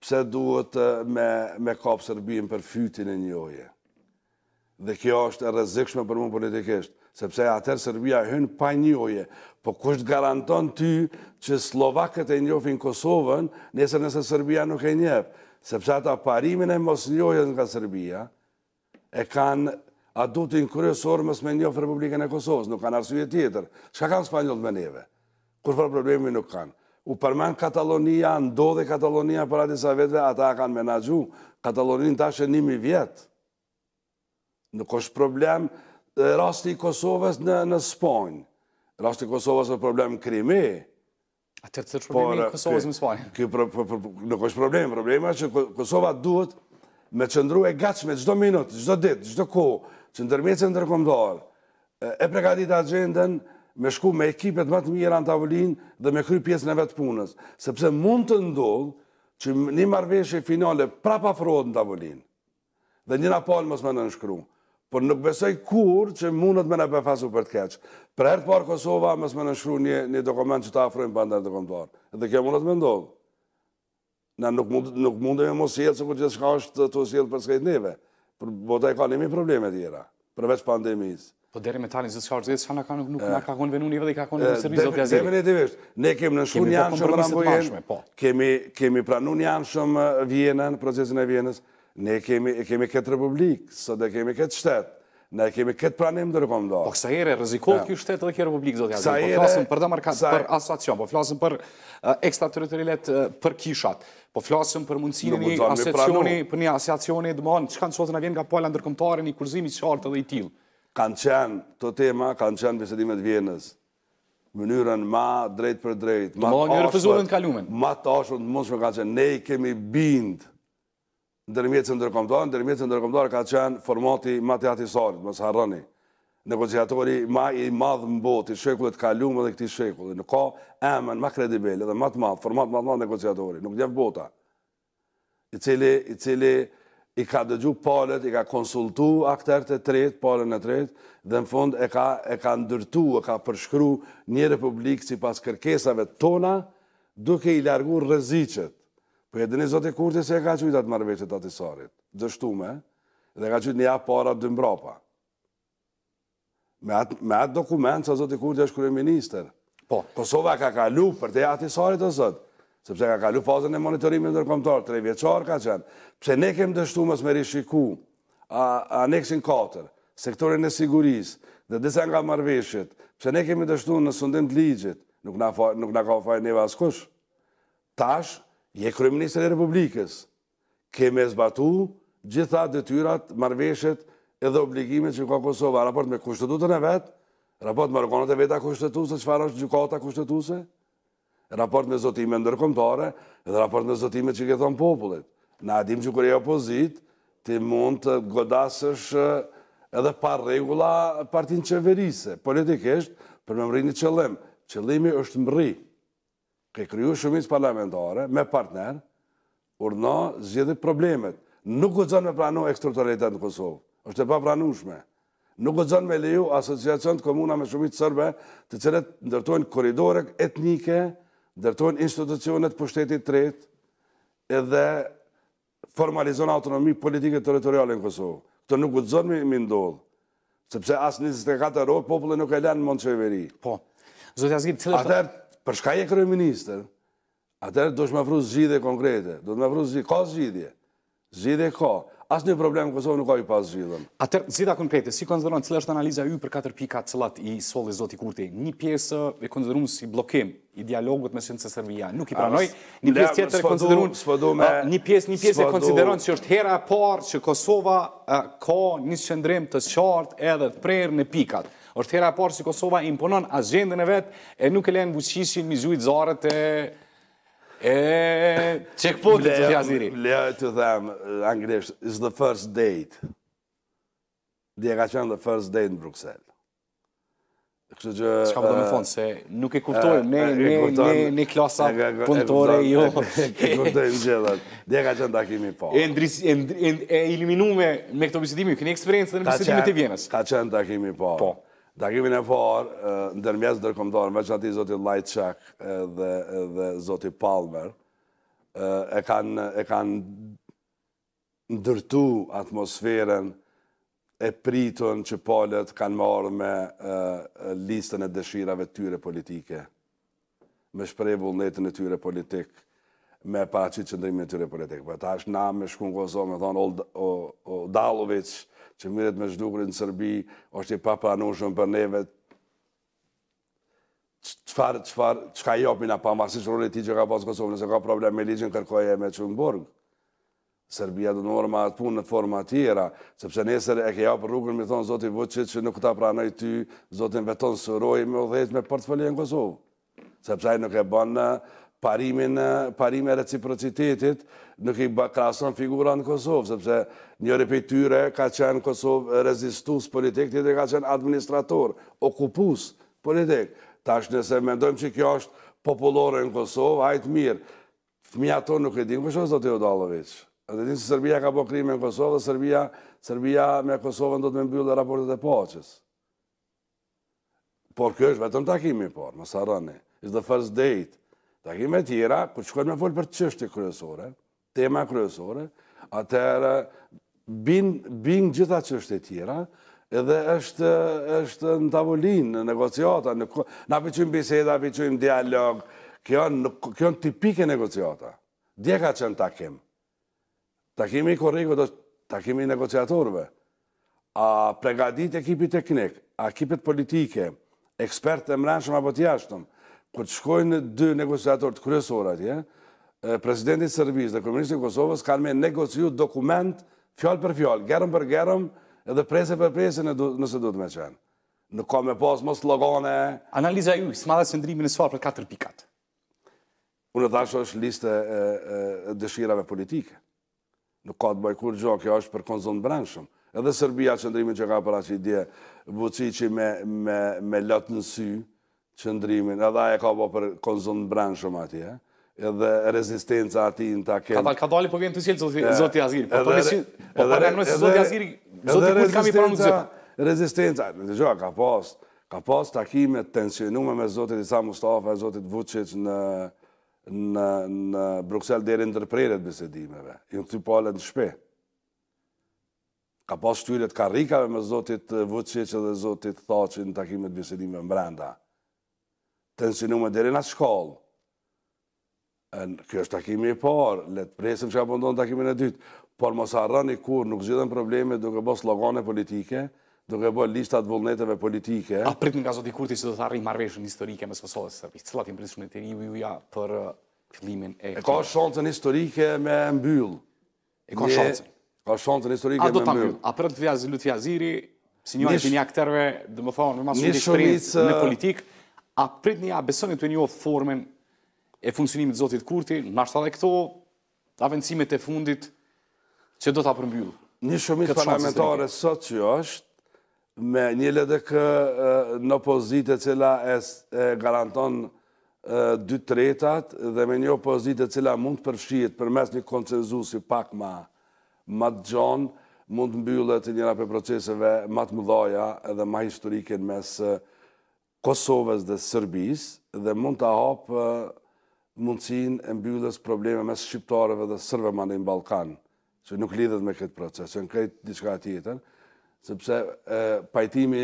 pse duhet me kapë sërbim për fytin e njojë. Dhe kjo është e rezikshme për mund politikisht sepse atër Serbia hynë pa njoje, po kështë garanton ty që Slovakët e njofin Kosovën, nesër nëse Serbia nuk e njëpë, sepse ata parimin e mos njojën nga Serbia, e kanë adutin kërësor mës me njofë Republikën e Kosovës, nuk kanë arsuje tjetër, shka kanë Spanjot me neve, kur fa problemi nuk kanë. U përmen Katalonia, ndodhe Katalonia për atë disa vetëve, ata kanë menagju, Katalonin tashë e nimi vjetë. Nuk është problemë, dhe rasti i Kosovës në, në Spanjë. Rasti i Kosovës është problem krimi. A tërë të problemi i Kosovës në Spanjë? Kë, nuk është problem. Problema që Kosova duhet me qëndru e gatshme gjdo minut, gjdo dit, gjdo ko, që ndërmjecën ndërkomdor, e pregatit agendën me shku me ekipet më të mirë në tavullin dhe me kry pjesën e vetë punës. Sepse mund të ndodhë që një marveshje finale pa frodë në tavullin dhe njëna palë mësme në nënshkru por nuk besoj kur që mundet me në befasu për të keqë. Për herë të parë Kosova, mes me nëshru një, një dokument që të afrojnë bandar të kontuar. Dhe kjo mundet me ndodhë. Na nuk, mund, nuk mundet mos jetë se ku gjithë shka është të sjetë për s'kejt neve. Për bota i ka njemi probleme tjera, përveç pandemisë. Po deri me tani zot shkarë, çfarë na kanë nuk na ka qenë venuni edhe i ka konë në eh, servis zot gazetë. Definitivisht. Ne kemi në shkollë po po. janë shumë rambojë. Kemi kemi pranuar janë shumë vjenën, procesin e vjenës, ne kemi, kemi këtë republikë, sot e kemi këtë shtetë, Ne kemi këtë pranim dhe rëpëmdo. Po kësa ere rëzikot kjo shtetë dhe kjo republikë, zotë Po flasëm për Damarkat, për asociacion, po flasëm për eh, ekstra teritorilet eh, për kishat, po flasëm për mundësini një asociacioni, për një asociacioni e dëmonë, që kanë sotë në vjen nga pojla ndërkomtare, një kurzimi qartë dhe i tilë? Kanë qenë, të tema, kanë qenë bisedimet vjenës, mënyrën ma drejtë për drejtë, ma ma ma të ashtë, ndërmjetësën ndërkomtarë, ndërmjetësën ndërkomtarë ka qenë formati mati atisarit, mësë harëni, negociatori ma i madhë në botë, i shekullet kalume dhe këti shekullet, nuk ka emën, ma kredibel, edhe matë madhë, format matë madhë negociatori, nuk djevë bota, i cili, i cili, i ka dëgju palet, i ka konsultu aktert e tret, palen e tret, dhe në fund e ka, e ka ndërtu, e ka përshkru një republikë si pas kërkesave tona, duke i largur rëzicet. Po e dini zote kurte se e ka qëjtë atë marveqet atë sarit, dështume, dhe ka qëjtë një para dë mbrapa. Me atë, me atë dokument, sa zote kurte është kërë minister. Po. Kosova ka kalu për të atë isarit o zëtë, sepse ka kalu fazën e monitorimin nërkomtar, tre vjeqar ka qenë, pse ne kemi dështumës me rishiku aneksin 4, sektorin e siguris, dhe disa nga marveqet, pse ne kemi dështu në sundim të ligjit, nuk na, nuk na ka fajnë neve askush, tash, je kryeministër e Republikës, ke me zbatu gjitha detyrat, marveshet edhe obligimet që ka Kosova, raport me kushtetutën e vetë, raport me organet e veta kushtetuse, që farë është gjukata kushtetuse, raport me zotime ndërkomtare, edhe raport me zotime që ke thonë popullet. Në adim që kërë e opozit, ti mund të godasësh edhe par regula partin qeverise, politikisht, për me mëri një qëllim. Qëllimi është mëri. Mëri ke kryu shumic parlamentare me partner, urna zhjithi problemet. Nuk u zonë me pranu ekstrutorialitet në Kosovë, është e pa pranushme. Nuk u zonë me leju asociacion të komuna me shumic sërbe, të cilët ndërtojnë koridorek etnike, ndërtojnë institucionet për shtetit tret, edhe formalizon autonomi politike teritoriale në Kosovë. Të nuk u zonë me mindodhë, sepse asë 24 rohë, popullë nuk e lenë mund qeveri. Po, zotë jazgjit, cilë... Për shkaj e kërëj minister, atër do shme afru zhjidhe konkrete, do të me afru zhjidhe, ka zhjidhe, zhjidhe ka, asë një problem në Kosovë nuk ka i pas zhjidhe. Atër, zgjida konkrete, si konzderon, cilë është analiza ju për 4 pika cilat i soli Zoti Kurti, një pjesë e konzderon si blokim i dialogut me Shënëse sërbija. nuk i pranoj, një pjesë tjetër e konzderon, një pjesë, një pjesë e konzderon që është hera e parë që Kosova ka një shëndrim të qartë edhe të prerë në pikat është hera parë si Kosova imponon asgjendën e vetë e nuk e lenë buqishin mizuit zarët e... E... Qek të të jaziri? Leo të thamë, anglisht, it's the first date. Dje ka qenë the first date në Bruxelles. Kështë që... Shka më po do me fondë, se nuk e kuptojnë, ne, ne, ne, ne klasa punëtore, jo. E kuptojnë gjithat, dhe ka qenë takimi po. E eliminume me, me këto bisedimi, këni eksperiencë dhe në bisedimi të vjenës. Ka qenë takimi po. Po. Dakimin e parë, dërmjes dërkomtarë, me që ati zoti Lajçak dhe zoti Palmer, e kanë ndërtu atmosferën e pritën që palët kanë marë me listën e dëshirave tyre politike, me shprej vullnetën e tyre politikë, me paracit qëndrimin e tyre politikë. Për po ta është na me shkun kozo, me thonë, o Dalovicë, që miret me shdukurin në Sërbi, është i papa anushën për neve, qëfar, qëfar, qëka jopin a pamasi që rullet ti që ka pasë Kosovë, nëse ka problem me ligjën kërkoj e me që në borgë. Sërbia du në ma atë punë në forma tjera, sepse nesër e ke japë rrugën, mi thonë zotin Vucit që nuk ta pranoj ty, zotin vetonë sëroj me u dhejt me portfolio në Kosovë. Sepse ajë nuk e banë parimin e reciprocitetit, nuk i krason figura në Kosovë, sepse njëre për tyre ka qenë Kosovë rezistus politik, tjetër ka qenë administrator, okupus politik. Tash nëse mendojmë që kjo është populore në Kosovë, hajtë mirë. Fëmija tonë nuk e dinë, po kështë është do të Jodalovic? A të dinë se Serbia ka po krimi në Kosovë, dhe Serbia, Serbia me Kosovën do të me mbyllë dhe raportet e poqës. Por kjo është vetëm takimi, por, më sarani. It's the first date. Takime tjera, ku qëkojnë me folë për qështë kryesore, tema kryesore, atërë bin, gjitha që është e tjera, edhe është, është në tavolinë, në negociata, në, na biseda, përqymë dialog, kjo, në, kjo tipike negociata. Dje ka qënë takim. Takimi i korriku do takimi i negociatorve. A pregadit kipit teknik, a ekipet politike, ekspertë e mrenshëm apo të jashtëm, kur të shkojnë dy negociatorët kryesorat, ja, presidenti dhe Komunisti Kosovës kanë me negociu dokument fjallë për fjallë, gerëm për gerëm, edhe prese për prese në nëse du të me qenë. Nuk ka me pas mos slogane. Analiza ju, së madhe së ndrimi në sfarë për 4 pikat. Unë e thashtë është liste e, dëshirave politike. Nuk ka të bëjë kur kjo është për të brengshëm. Edhe Serbia qëndrimin që ka për aqë i dje, buci që me, me, me lotë në sy qëndrimin, edhe e ka bëjë për të brengshëm atje. Eh? edhe rezistenca ati në ta kemë. Ka dalë po vjenë të sjelë, zotë i Azgiri. Po për në në nëse zotë i Azgiri, zotë i kujtë kam i pranë në zëta. Rezistenca, në të gjoha, ka pas, ka pas takime tensionume me zotët Isa Mustafa e zotët Vucic në në në Bruxelles deri në ndërprerjet bisedimeve. Ju këtu palë në shtëpi. Ka pas shtyrje të karrikave me zotit Vucic dhe zotit Thaci në takimet bisedimeve brenda. Tensionume deri në shkollë. Kjo është takimi i parë, le të presim që ka po takimin takimi në dytë, por mos arran kur nuk zhjithën probleme duke bo slogane politike, duke bo listat vullneteve politike. A pritë nga zoti kurti që do të arri marveshën uh, historike me sësodhe së sërbi, cëllat i më pritëshme të riu juja për fillimin e kërë? E ka shantën historike me mbyllë. E ka shantën? Ka shantën historike me mbyllë. A pritë të të të të të të të të të një të të të të të të të të të e funksionimit zotit kurti, në ashtë dhe këto avancimet e fundit që do të apërmbyllë. Një shumit parlamentare sot që është, me një ledhe kë në pozitë e cila e garanton dy tretat, dhe me një pozitë e cila mund të përshqit për mes një koncenzusi pak ma ma të gjonë, mund të mbyllet njëra për proceseve ma të mëdhaja edhe ma historikin mes Kosovës dhe Sërbis dhe mund të hapë mundësin e mbyllës probleme mes shqiptareve dhe sërve ma në Balkan, që nuk lidhet me këtë proces, që në këtë diçka tjetër, sepse e, pajtimi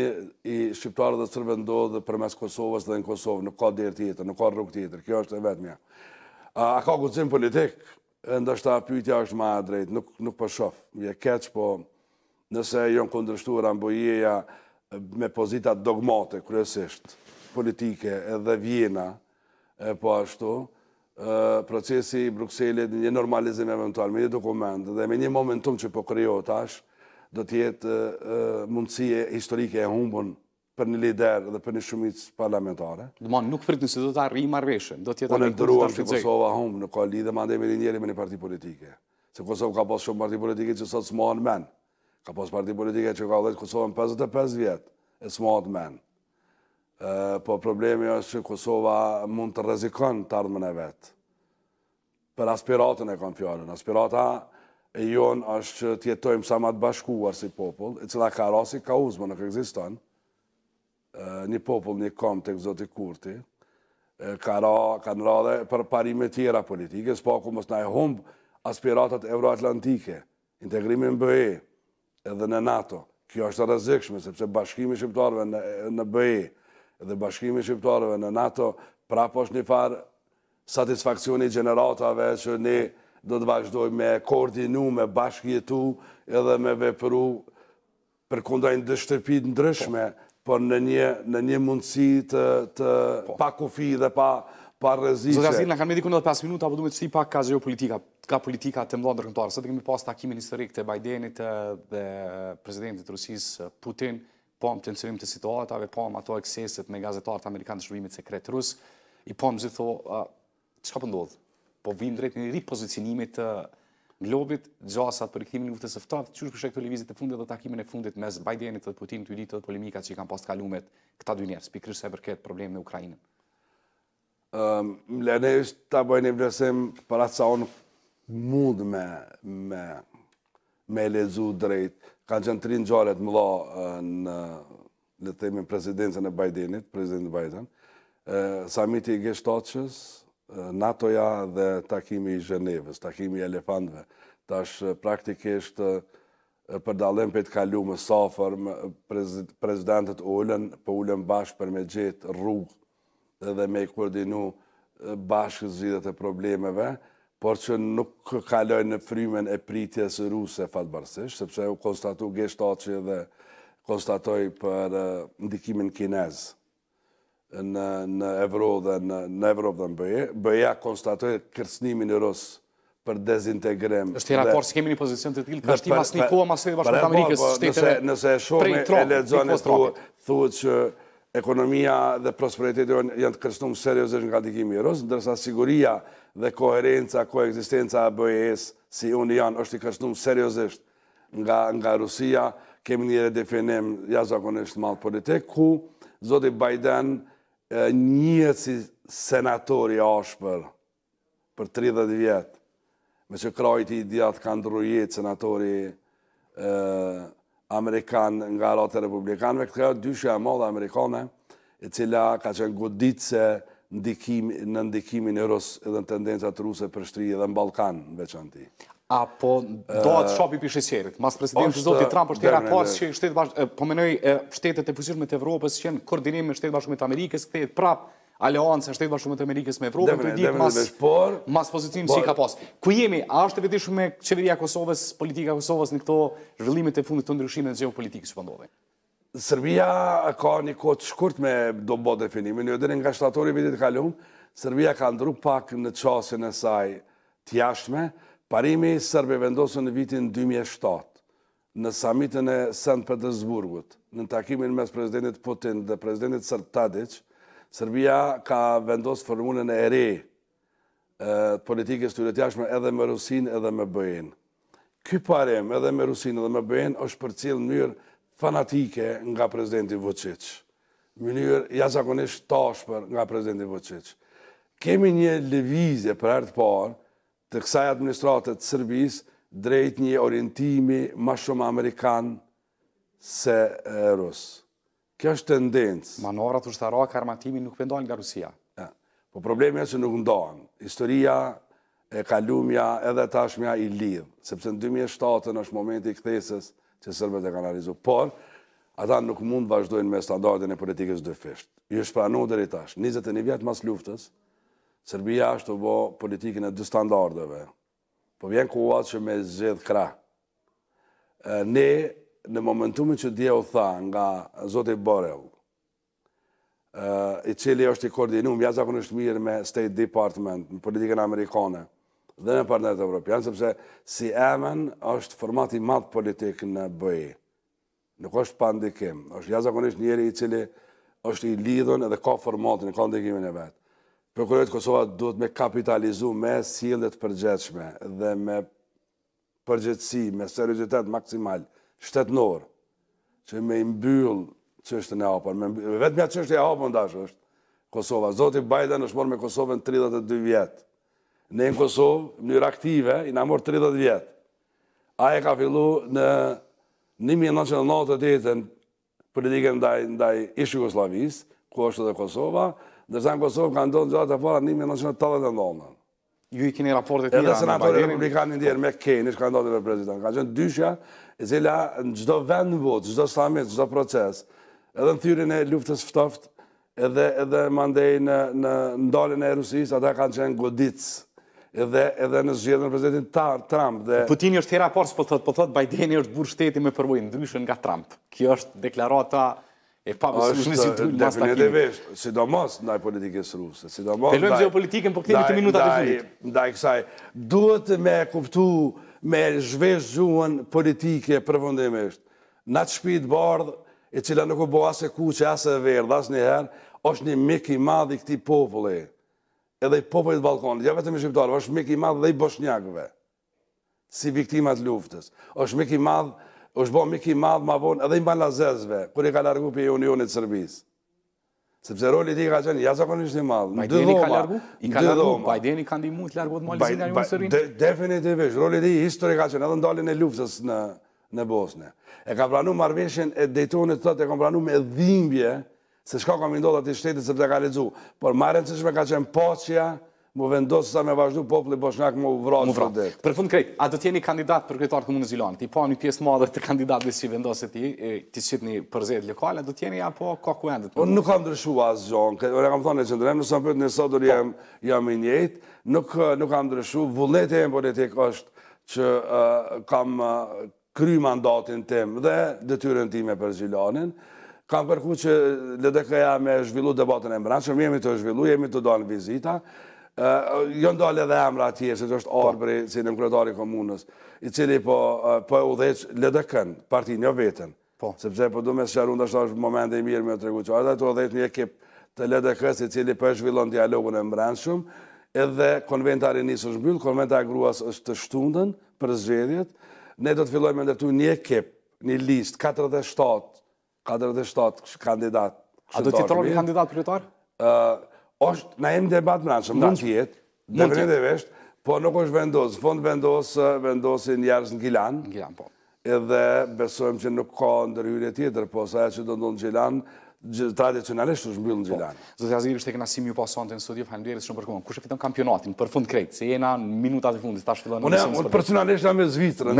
i shqiptarëve dhe sërve ndodhë për mes Kosovës dhe në Kosovë, nuk ka dherë tjetër, nuk ka rrug tjetër, kjo është e vetë mja. A, ka guzim politik, ndështë ta pyjtja është ma drejt, nuk, nuk për po shofë, mi e keq, po nëse jonë kundrështuar ambojeja me pozitat dogmate, kryesisht, politike edhe vjena, po ashtu, procesi i Bruxellit, një normalizim eventual me një dokument dhe me një momentum që po kryo tash, do tjetë mundësie historike e humbën për një lider dhe për një shumicë parlamentare. Dëmonë, nuk fritin se do të arri i marveshën, do tjetë arri i marveshën. të arri i kështë të arri i kështë të arri i kështë të arri i kështë të arri i kështë të arri i kështë të arri i kështë të arri i kështë të arri 55 kështë e arri i po problemi është që Kosova mund të rrezikon të ardhmën e vet. Për aspiratën e kanë fjallën, Aspirata e jon është që të jetojmë sa matë bashkuar si popull, e cila ka rasi ka uzmë në ekziston. Një popull një kom tek Zoti Kurti ka ra, ka në radhe për parime tjera politike, s'pa ku mos na e humb aspiratat euroatlantike, integrimi në BE edhe në NATO. Kjo është rrezikshme sepse bashkimi shqiptarëve në në BE dhe bashkimi shqiptarëve në NATO, prapo është një farë satisfakcioni generatave që ne do të vazhdojmë me koordinu, me bashkjetu edhe me vepru për kundajnë dështërpit ndryshme, por në një, në një mundësi të, të po. pa kufi dhe pa, pa Zotë Gazin, në kanë me dikun edhe 5 minuta, apo du me të si pak ka zhjo politika, ka politika të mdo ndërkëntarë. Sëtë kemi pas takimin historik të Bidenit dhe prezidentit Rusis Putin, pom të nësërim të situatave, pom ato ekseset me gazetarët Amerikanë të shërbimit sekret rus, i pom zë tho, që ka pëndodhë? Po, po vim drejt një ripozicionimit të globit, gjasat për rikëtimin një luftës eftat, që është përshek të levizit të fundit dhe takimin e fundit mes Bidenit dhe Putin të ditë dhe polemika që i kam pas të kalumet këta dy njerës, pikrish se përket problem në Ukrajinë? Ehm, Lene, ta bëjnë i vlesim për atë sa onë me lezu drejt, kanë qenë tri ngjarjet më dha në le të themi prezidencën e Bidenit, presidenti Biden, ë samiti i Gestotës, NATO-ja dhe takimi i Ženevës, takimi i elefantëve. Tash praktikisht për dallim për të kaluar më safër, presidentët ulën, po ulën bashkë për me gjetë rrugë dhe me koordinu bashkë zgjidhjet e problemeve por që nuk kaloj në frimen e pritjes ruse fatbarësisht, sepse u konstatu gjeshtaci dhe konstatoj për ndikimin kinez në, Evro dhe në, në Evropë dhe në bëje, bëja konstatoj kërsnimin e rusë për dezintegrim. Është i raport se kemi një pozicion të tillë, kështi mas një kohë mas së bashkëtarë Amerikës, po, shteteve. Nëse nëse shumë e lexoni thuhet thuhet që ekonomia dhe prosperiteti janë të kërstumë seriosisht nga dikimi i rësë, ndërsa siguria dhe koherenca, koegzistenca e BES, si unë janë, është i kërstumë seriosisht nga, nga Rusia, kemi një redefinim jazakonisht malë politik, ku Zoti Biden njëhet si senatori ashpër për 30 vjetë, me që krajti i djatë kanë drujet senatori e, Amerikanë nga ratë e Republikanëve, këtë kërë dyshe e madhe Amerikanë, e cila ka qenë godit se në ndikimin e Rusë edhe në tendenzat Rusë e për shtri edhe në Balkanë në veçanti. Apo do atë shopi për shesjerit, mas presidentë zotit Trump është tjera pas që shtetë bashkët, po shtetet e fësirë me të Evropës që në koordinim me shtetë bashkët me të Amerikës, këtë e prapë aleancë e shtetë bashkëmë të Amerikës me Evropën, të ditë mas pozicim si ka pas. Ku jemi, a është të vetishme me qeveria Kosovës, politika Kosovës në këto zhvillimit e fundit të ndryshime dhe geopolitikë që pëndodhe? Po Sërbia ka një kotë shkurt me do bo definimin, një jo, dhe nga shtatori vitit kalumë, Sërbia ka ndru pak në qasin e saj tjashme, parimi Sërbi vendosë në vitin 2007, në samitin e St. Petersburgut, në takimin mes prezidentit Putin dhe prezidentit Sërtadicë, Serbia ka vendosë formunën e ere politikës të rëtjashme edhe me Rusin edhe me Bëjen. Ky parem edhe me Rusin edhe me Bëjen është për cilë njërë fanatike nga prezidenti Vucic. Mënyrë jazakonisht tashpër nga prezidenti Vucic. Kemi një levizje për ertë parë të kësaj administratet të Serbis drejt një orientimi ma shumë Amerikan se Rusë. Kjo është tendencë. Manovrat ushtarore ka karmatimi nuk pendojnë nga Rusia. Po problemi është se nuk ndohen. Historia e kalumja edhe tashmja i lidh, sepse në 2007 është momenti i kthesës që sërbet e kanë Por ata nuk mund vazhdojnë me standardin e politikës së Ju është pranuar deri tash, 21 vjet mas luftës, Serbia është të bo politikën e dy standardeve. Po vjen kuatë që me zhedh krah. Ne në momentumin që dje u tha nga Zotit Borel, i cili është i koordinu, mja zakon është mirë me State Department, në politikën Amerikane, dhe në partnerët e Europian, sepse si emen është formati matë politik në bëjë. Nuk është pa ndikim, është jazakonisht njeri i cili është i lidhën edhe ka formatin, ka ndikimin e vetë. Prokurorit Kosova duhet me kapitalizu me sildet përgjeqme dhe me përgjëtsi, me seriositet maksimalë, shtetnor që me imbyll që është në hapën, me vetë mja që është e hapën dashë është, Kosova. Zoti Biden është morë me Kosovën 32 vjetë. Ne në Kosovë, një aktive, i në morë 30 vjetë. Aja ka fillu në 1998 në politike ndaj ishë Jugoslavisë, ku është dhe Kosova, dërsa në Kosovë ka ndonë gjatë e fora në 1989 ju i keni raportet tira në Bajerin. E dhe senatori Republikan një me Kejnë, ishka ndodhe për prezident. Ka qënë dyshja, e zela në gjdo vend në botë, gjdo samit, gjdo proces, edhe në thyrin e luftës ftoft, edhe edhe mandej në ndalën e Rusis, ata kanë qenë godic, edhe në zhjetën në prezidentin Trump. Putin është të hera po thotë, po thotë, Bajdeni është burë shteti me përvojnë, ndryshën nga Trump. Kjo është deklarata E pa më shumë si të mas takimi. sidomos ndaj politikës rusë. Pelojmë zjo politikën për po këtimi të minutat e fundit. Ndaj kësaj, duhet me kuptu me zhvesh gjuën politike për Në të shpit bardhë, e cila nuk u bo asë ku që asë e verdhë, asë herë, është një mik i madhë i këti populli, edhe i populli të Balkonit, ja vetëm i Shqiptarë, është mik i madhë dhe i Bosniakve, si viktimat luftës, është mik i madhë është bo miki madhë ma vonë edhe i mba lazezve, kër i ka largu për unionit sërbis. Sepse roli ti ka qenë, ja zakon ishtë i madhë. në ka largu? I ka largu? Bajdeni ka ndimu të largu të malizin e unionit sërbis? Definitivisht, roli ti histori ka qenë, edhe ndalin e luftës në Bosne. E ka pranu marveshen e dejtonit të të, e ka pranu me dhimbje, se shka ka mindodat i shtetit se për të ka lecu. Por marën që ka qenë pasqja, më vendosë sa me vazhdu popële po Bosnjak më vratë së detë. Për fund krejt, a do t'jeni kandidat për kretarë të mundë zilonë? Ti pa po një pjesë madhe të dhe që vendosë ti, ti qitë një përzet lëkale, do t'jeni ja po ka ku endet? Unë nuk kam ndryshu asë gjonë, e kam thonë e qëndërem, nësë më përët në sotur po. jam i njëjtë, nuk kam ndryshu, vullet e jemë politik është që kam kry mandatin tim dhe dëtyrën time me për zilonin, Kam përku që LDK-ja me zhvillu debatën e mbranë, që jemi të zhvillu, jemi të vizita, jo ndalë edhe emra atje, se që është po. arbre si në mkretari komunës, i cili po e ldk po ledekën, partinë, jo vetën, po. sepse po du me së qërru në është momente i mirë me të regu që ata të udheq një ekip të ledekës i cili po është zhvillon dialogun e mbranë shumë, edhe konventari njësë është bëllë, konventari gruas është të shtundën për zxedjet, ne do të filloj me ndërtu një ekip, një list, 47 kandidat. A do të të të të të është në jemi debat në anëshëm, në jetë, në të e veshtë, po nuk është vendosë, fond vendosë, eh, vendosë në jarës në Gjilan, po. edhe besojmë që nuk ka ndërhyrje tjetër, po sa e që do ndonë në Gjilan, tradicionalisht është në në po. Gjilan. Zëtë Azir, është e këna simi ju pasuan të në studio, fa në duerit që në përkohën, kushe fitën kampionatin, për fund krejtë, se jena në minutat e fundit, ta shfilën në në në në në në në në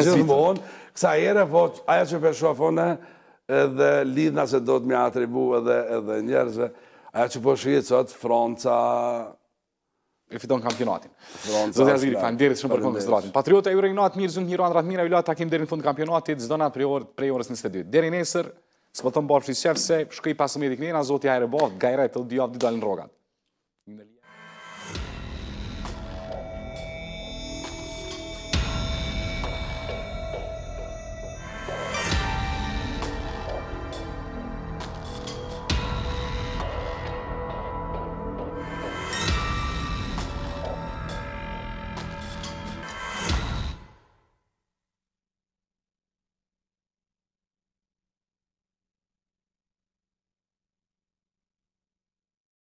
në në në në në Aja që po shvijet sot, Franca... E fiton kampionatin. Zotë e Azgiri, fajnë shumë për kontë Patriota e urejnat, mirë zëmë, hiru Andrat Mira, vila, takim derin fund kampionatit, zdona prej orës në stedit. Derin esër, së pëtëm bërë që i se, shkëj pasë me dikë njëna, zotë e ajre bovë, gajre, të dy avdi dalin rogat.